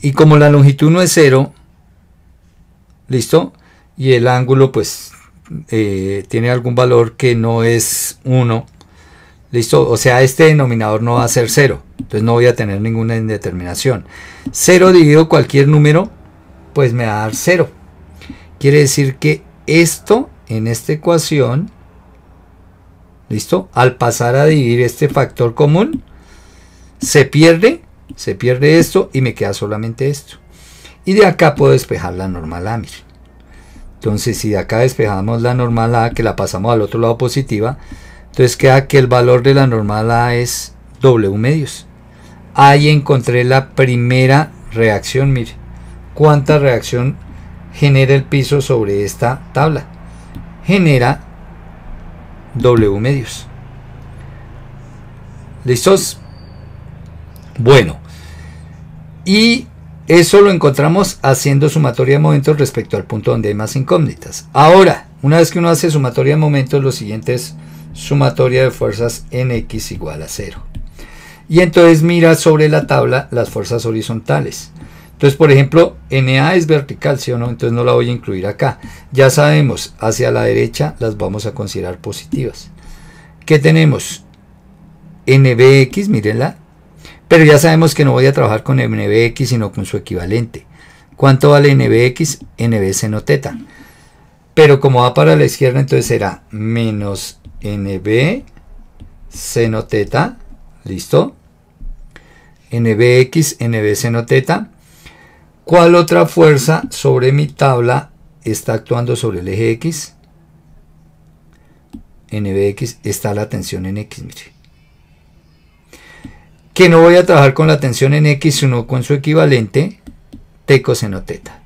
Y como la longitud no es cero, ¿listo? Y el ángulo pues eh, tiene algún valor que no es 1, Listo, o sea, este denominador no va a ser 0, entonces no voy a tener ninguna indeterminación. 0 dividido cualquier número, pues me va a dar 0. Quiere decir que esto en esta ecuación, listo, al pasar a dividir este factor común, se pierde, se pierde esto y me queda solamente esto. Y de acá puedo despejar la normal A, miren. Entonces, si de acá despejamos la normal A, que la pasamos al otro lado positiva, entonces queda que el valor de la normal A es W medios. Ahí encontré la primera reacción, mire. ¿Cuánta reacción genera el piso sobre esta tabla? Genera W medios. ¿Listos? Bueno. Y eso lo encontramos haciendo sumatoria de momentos respecto al punto donde hay más incógnitas. Ahora, una vez que uno hace sumatoria de momentos, los siguientes sumatoria de fuerzas NX igual a 0. Y entonces mira sobre la tabla las fuerzas horizontales. Entonces, por ejemplo, NA es vertical, ¿sí o no? Entonces no la voy a incluir acá. Ya sabemos, hacia la derecha las vamos a considerar positivas. ¿Qué tenemos? NBX, mírenla. Pero ya sabemos que no voy a trabajar con NBX, sino con su equivalente. ¿Cuánto vale NBX? NB seno teta. Pero como va para la izquierda, entonces será menos NB seno teta. ¿Listo? NBX, NB seno teta. ¿Cuál otra fuerza sobre mi tabla está actuando sobre el eje X? NBX está la tensión en X, Que no voy a trabajar con la tensión en X, sino con su equivalente T coseno teta.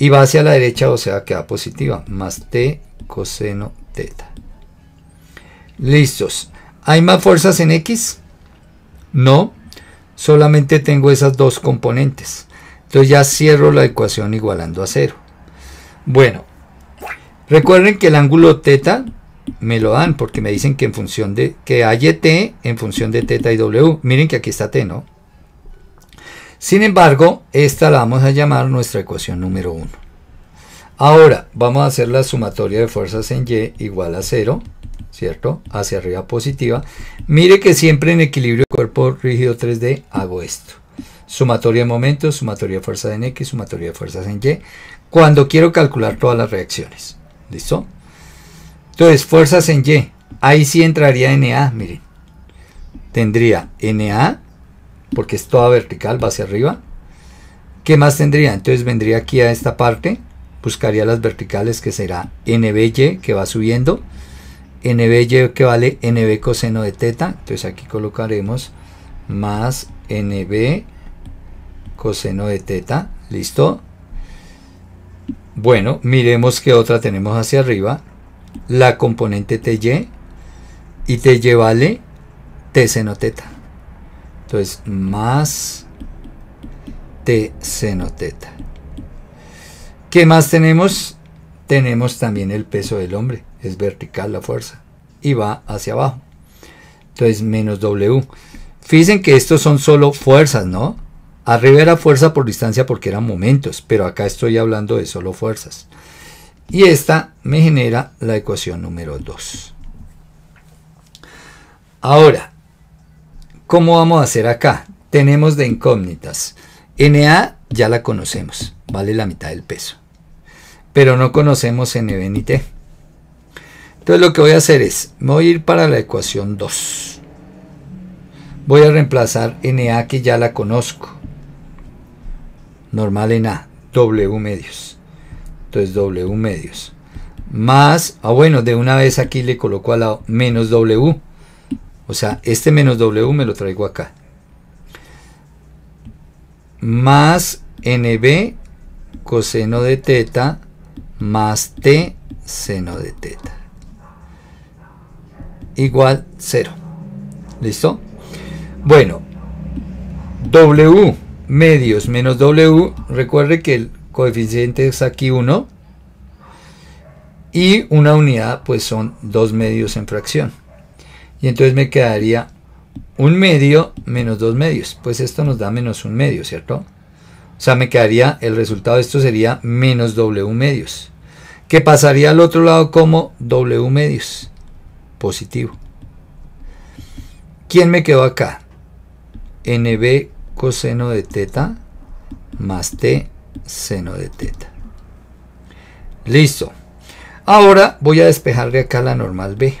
Y va hacia la derecha, o sea, queda positiva. Más t coseno teta. Listos. ¿Hay más fuerzas en X? No. Solamente tengo esas dos componentes. Entonces ya cierro la ecuación igualando a cero. Bueno. Recuerden que el ángulo teta me lo dan porque me dicen que en función de que hay e t en función de teta y w. Miren que aquí está t, ¿no? Sin embargo, esta la vamos a llamar nuestra ecuación número 1. Ahora vamos a hacer la sumatoria de fuerzas en Y igual a 0, ¿cierto? Hacia arriba positiva. Mire que siempre en equilibrio de cuerpo rígido 3D hago esto. Sumatoria de momentos, sumatoria de fuerzas en X, sumatoria de fuerzas en Y. Cuando quiero calcular todas las reacciones. ¿Listo? Entonces, fuerzas en Y. Ahí sí entraría NA, miren. Tendría NA porque es toda vertical, va hacia arriba. ¿Qué más tendría? Entonces vendría aquí a esta parte, buscaría las verticales que será NBY que va subiendo, NBY que vale NB coseno de teta, entonces aquí colocaremos más NB coseno de teta, listo. Bueno, miremos qué otra tenemos hacia arriba, la componente TY y TY vale T seno teta. Entonces, más T seno teta. ¿Qué más tenemos? Tenemos también el peso del hombre. Es vertical la fuerza. Y va hacia abajo. Entonces, menos W. Fíjense que estos son solo fuerzas, ¿no? Arriba era fuerza por distancia porque eran momentos, pero acá estoy hablando de solo fuerzas. Y esta me genera la ecuación número 2. Ahora, ¿Cómo vamos a hacer acá? Tenemos de incógnitas. NA ya la conocemos, vale la mitad del peso. Pero no conocemos NB ni T. Entonces lo que voy a hacer es, me voy a ir para la ecuación 2. Voy a reemplazar NA que ya la conozco. Normal en A, W medios. Entonces W medios. Más, ah bueno, de una vez aquí le coloco al lado menos W. O sea, este menos W me lo traigo acá. Más NB coseno de teta más T seno de teta. Igual 0. ¿Listo? Bueno, W medios menos W. Recuerde que el coeficiente es aquí 1. Y una unidad pues son dos medios en fracción y entonces me quedaría un medio menos dos medios. Pues esto nos da menos un medio, ¿cierto? O sea, me quedaría, el resultado de esto sería menos W medios. Que pasaría al otro lado como W medios. Positivo. ¿Quién me quedó acá? NB coseno de teta más T seno de teta. Listo. Ahora voy a despejar de acá la normal B.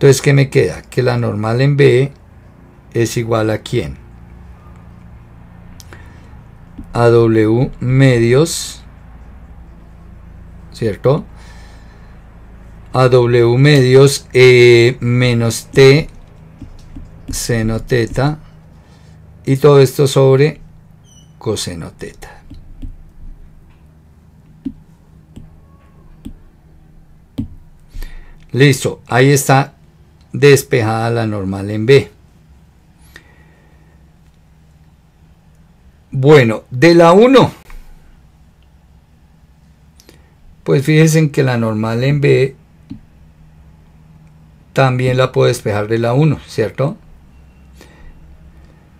Entonces, ¿qué me queda? Que la normal en B es igual a quién? A W medios, ¿cierto? A W medios e menos T seno teta y todo esto sobre coseno teta. Listo, ahí está despejada la normal en B. Bueno, de la 1, pues fíjense que la normal en B también la puedo despejar de la 1, ¿cierto?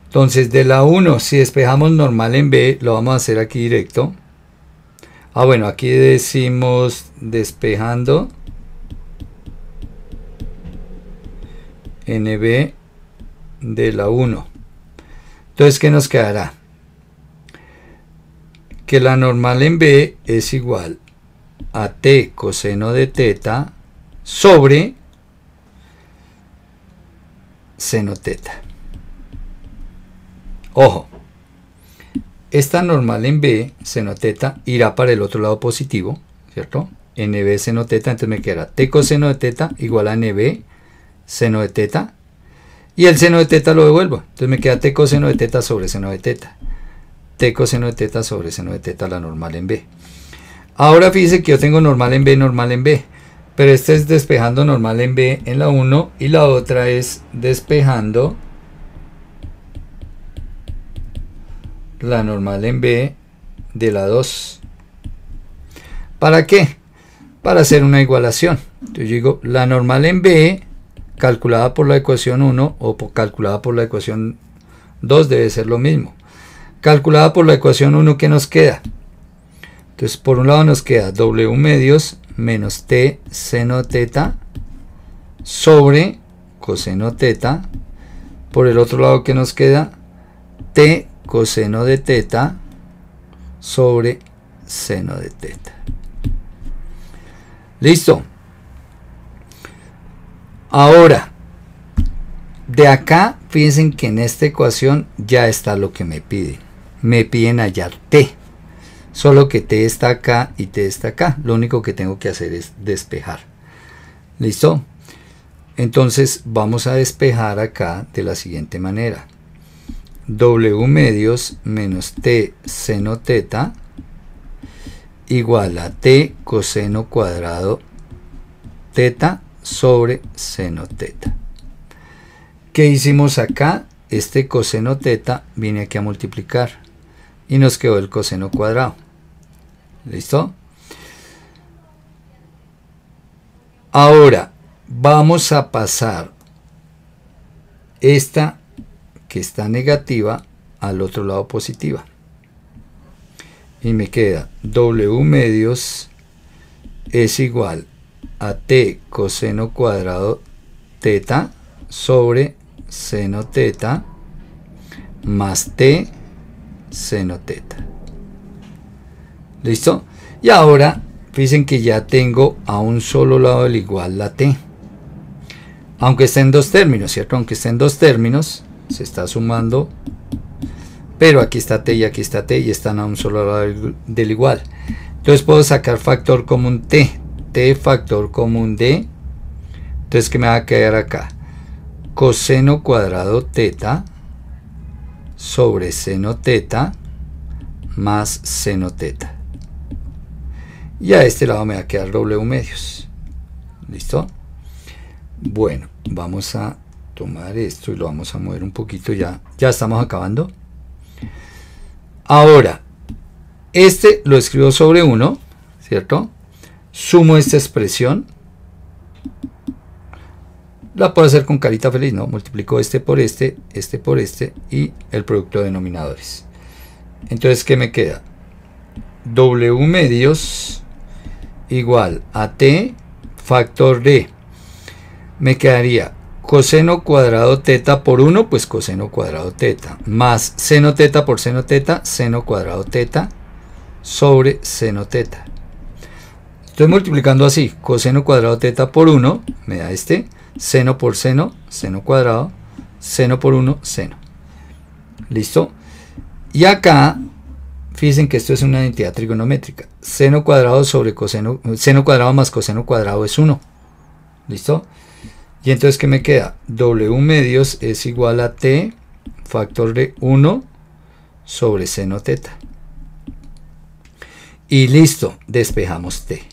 Entonces, de la 1, si despejamos normal en B, lo vamos a hacer aquí directo. Ah, bueno, aquí decimos despejando NB de la 1. Entonces, ¿qué nos quedará? Que la normal en B es igual a T coseno de teta sobre seno teta. Ojo, esta normal en B, seno teta, irá para el otro lado positivo, ¿cierto? NB seno teta, entonces me quedará T coseno de teta igual a NB seno de teta y el seno de teta lo devuelvo. Entonces me queda t coseno de teta sobre seno de teta. t coseno de teta sobre seno de teta la normal en b. Ahora fíjense que yo tengo normal en b, normal en b. Pero este es despejando normal en b en la 1 y la otra es despejando la normal en b de la 2. ¿Para qué? Para hacer una igualación. Entonces yo digo la normal en b calculada por la ecuación 1 o calculada por la ecuación 2 debe ser lo mismo. Calculada por la ecuación 1, ¿qué nos queda? Entonces, por un lado nos queda W medios menos T seno teta sobre coseno teta. Por el otro lado, ¿qué nos queda? T coseno de teta sobre seno de teta. Listo. Ahora, de acá, fíjense que en esta ecuación ya está lo que me pide. Me piden hallar t. Solo que t está acá y t está acá. Lo único que tengo que hacer es despejar. ¿Listo? Entonces vamos a despejar acá de la siguiente manera. W medios menos t seno teta igual a t coseno cuadrado teta sobre seno teta. ¿Qué hicimos acá? Este coseno teta viene aquí a multiplicar y nos quedó el coseno cuadrado. ¿Listo? Ahora vamos a pasar esta que está negativa al otro lado positiva. Y me queda W medios es igual a t coseno cuadrado teta sobre seno teta más t seno teta. ¿Listo? Y ahora, fíjense que ya tengo a un solo lado del igual la t. Aunque esté en dos términos, ¿cierto? Aunque esté en dos términos, se está sumando. Pero aquí está t y aquí está t y están a un solo lado del, igual. Entonces puedo sacar factor común t t factor común de, entonces que me va a quedar acá, coseno cuadrado teta sobre seno teta más seno teta. Y a este lado me va a quedar W medios. ¿Listo? Bueno, vamos a tomar esto y lo vamos a mover un poquito ya. Ya estamos acabando. Ahora, este lo escribo sobre 1, ¿cierto? sumo esta expresión, la puedo hacer con carita feliz, ¿no? Multiplico este por este, este por este y el producto de denominadores. Entonces, ¿qué me queda? W medios igual a T factor D Me quedaría coseno cuadrado teta por 1, pues coseno cuadrado teta, más seno teta por seno teta, seno cuadrado teta sobre seno teta. Estoy multiplicando así, coseno cuadrado teta por 1, me da este, seno por seno, seno cuadrado, seno por 1, seno. ¿Listo? Y acá, fíjense que esto es una identidad trigonométrica. Seno cuadrado sobre coseno, seno cuadrado más coseno cuadrado es 1. ¿Listo? Y entonces, ¿qué me queda? W medios es igual a T factor de 1 sobre seno teta. Y listo, despejamos T.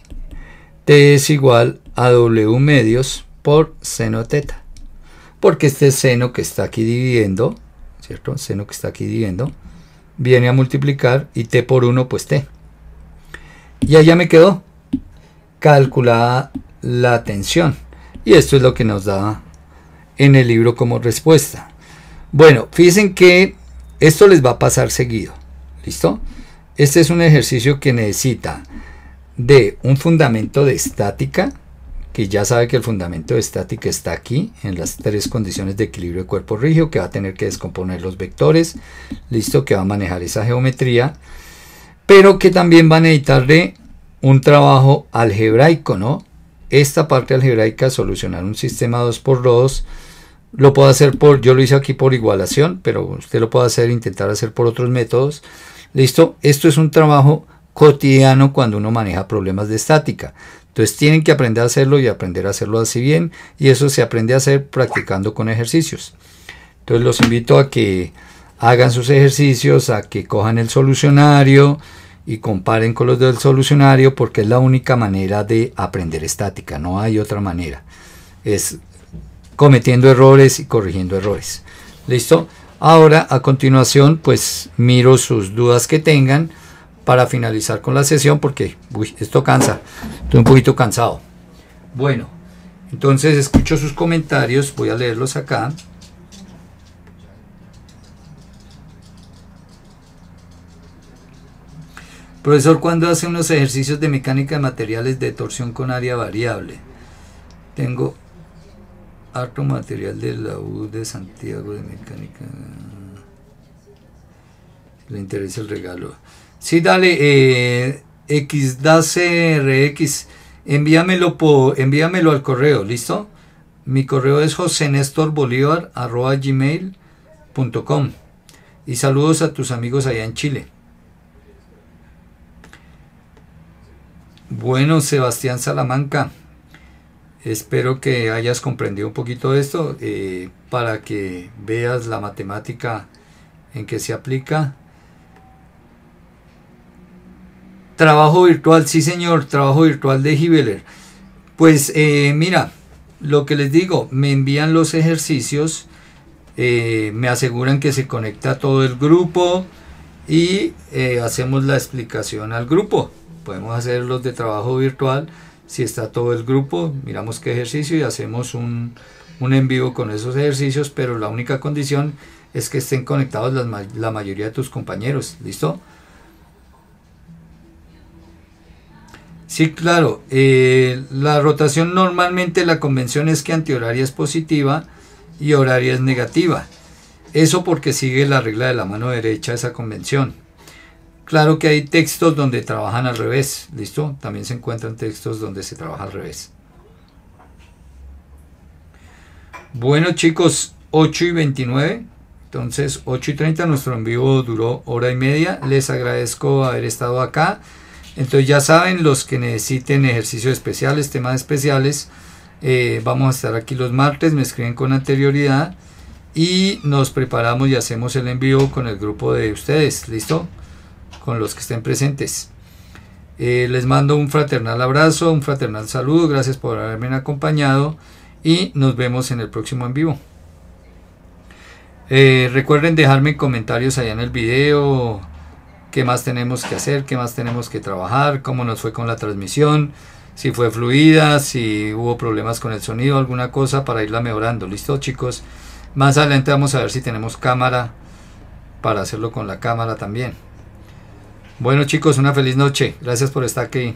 T es igual a W medios por seno teta. Porque este seno que está aquí dividiendo, ¿cierto? Seno que está aquí dividiendo, viene a multiplicar y T por 1, pues T. Y allá me quedó calculada la tensión. Y esto es lo que nos da en el libro como respuesta. Bueno, fíjense que esto les va a pasar seguido. ¿Listo? Este es un ejercicio que necesita de un fundamento de estática, que ya sabe que el fundamento de estática está aquí, en las tres condiciones de equilibrio de cuerpo rígido, que va a tener que descomponer los vectores, listo, que va a manejar esa geometría, pero que también va a necesitar de un trabajo algebraico, ¿no? Esta parte algebraica, solucionar un sistema 2x2, lo puedo hacer por, yo lo hice aquí por igualación, pero usted lo puede hacer, intentar hacer por otros métodos. Listo, esto es un trabajo cotidiano cuando uno maneja problemas de estática. Entonces tienen que aprender a hacerlo y aprender a hacerlo así bien y eso se aprende a hacer practicando con ejercicios. Entonces los invito a que hagan sus ejercicios, a que cojan el solucionario y comparen con los del solucionario porque es la única manera de aprender estática, no hay otra manera. Es cometiendo errores y corrigiendo errores. ¿Listo? Ahora, a continuación, pues miro sus dudas que tengan para finalizar con la sesión porque esto cansa, estoy un poquito cansado. Bueno, entonces escucho sus comentarios, voy a leerlos acá. Profesor, ¿cuándo hace unos ejercicios de mecánica de materiales de torsión con área variable? Tengo harto material de la U de Santiago de mecánica. Le interesa el regalo. Sí, dale, eh, xdacrx, envíamelo, envíamelo al correo, ¿listo? Mi correo es gmail.com y saludos a tus amigos allá en Chile. Bueno, Sebastián Salamanca, espero que hayas comprendido un poquito esto eh, para que veas la matemática en que se aplica. Trabajo virtual, sí señor, trabajo virtual de Hibeler. Pues eh, mira, lo que les digo, me envían los ejercicios, eh, me aseguran que se conecta todo el grupo y eh, hacemos la explicación al grupo. Podemos hacer los de trabajo virtual, si está todo el grupo, miramos qué ejercicio y hacemos un, envío con esos ejercicios, pero la única condición es que estén conectados la mayoría de tus compañeros, ¿listo? Sí, claro. Eh, la rotación normalmente la convención es que antihoraria es positiva y horaria es negativa. Eso porque sigue la regla de la mano derecha esa convención. Claro que hay textos donde trabajan al revés, ¿listo? También se encuentran textos donde se trabaja al revés. Bueno chicos, 8 y 29, entonces 8 y 30, nuestro en vivo duró hora y media. Les agradezco haber estado acá. Entonces ya saben los que necesiten ejercicios especiales, temas especiales, eh, vamos a estar aquí los martes, me escriben con anterioridad y nos preparamos y hacemos el envío con el grupo de ustedes, ¿listo? Con los que estén presentes. Eh, les mando un fraternal abrazo, un fraternal saludo, gracias por haberme acompañado y nos vemos en el próximo en vivo. Eh, recuerden dejarme comentarios allá en el video, qué más tenemos que hacer, qué más tenemos que trabajar, cómo nos fue con la transmisión, si fue fluida, si hubo problemas con el sonido, alguna cosa para irla mejorando. ¿Listo chicos? Más adelante vamos a ver si tenemos cámara para hacerlo con la cámara también. Bueno chicos, una feliz noche. Gracias por estar aquí.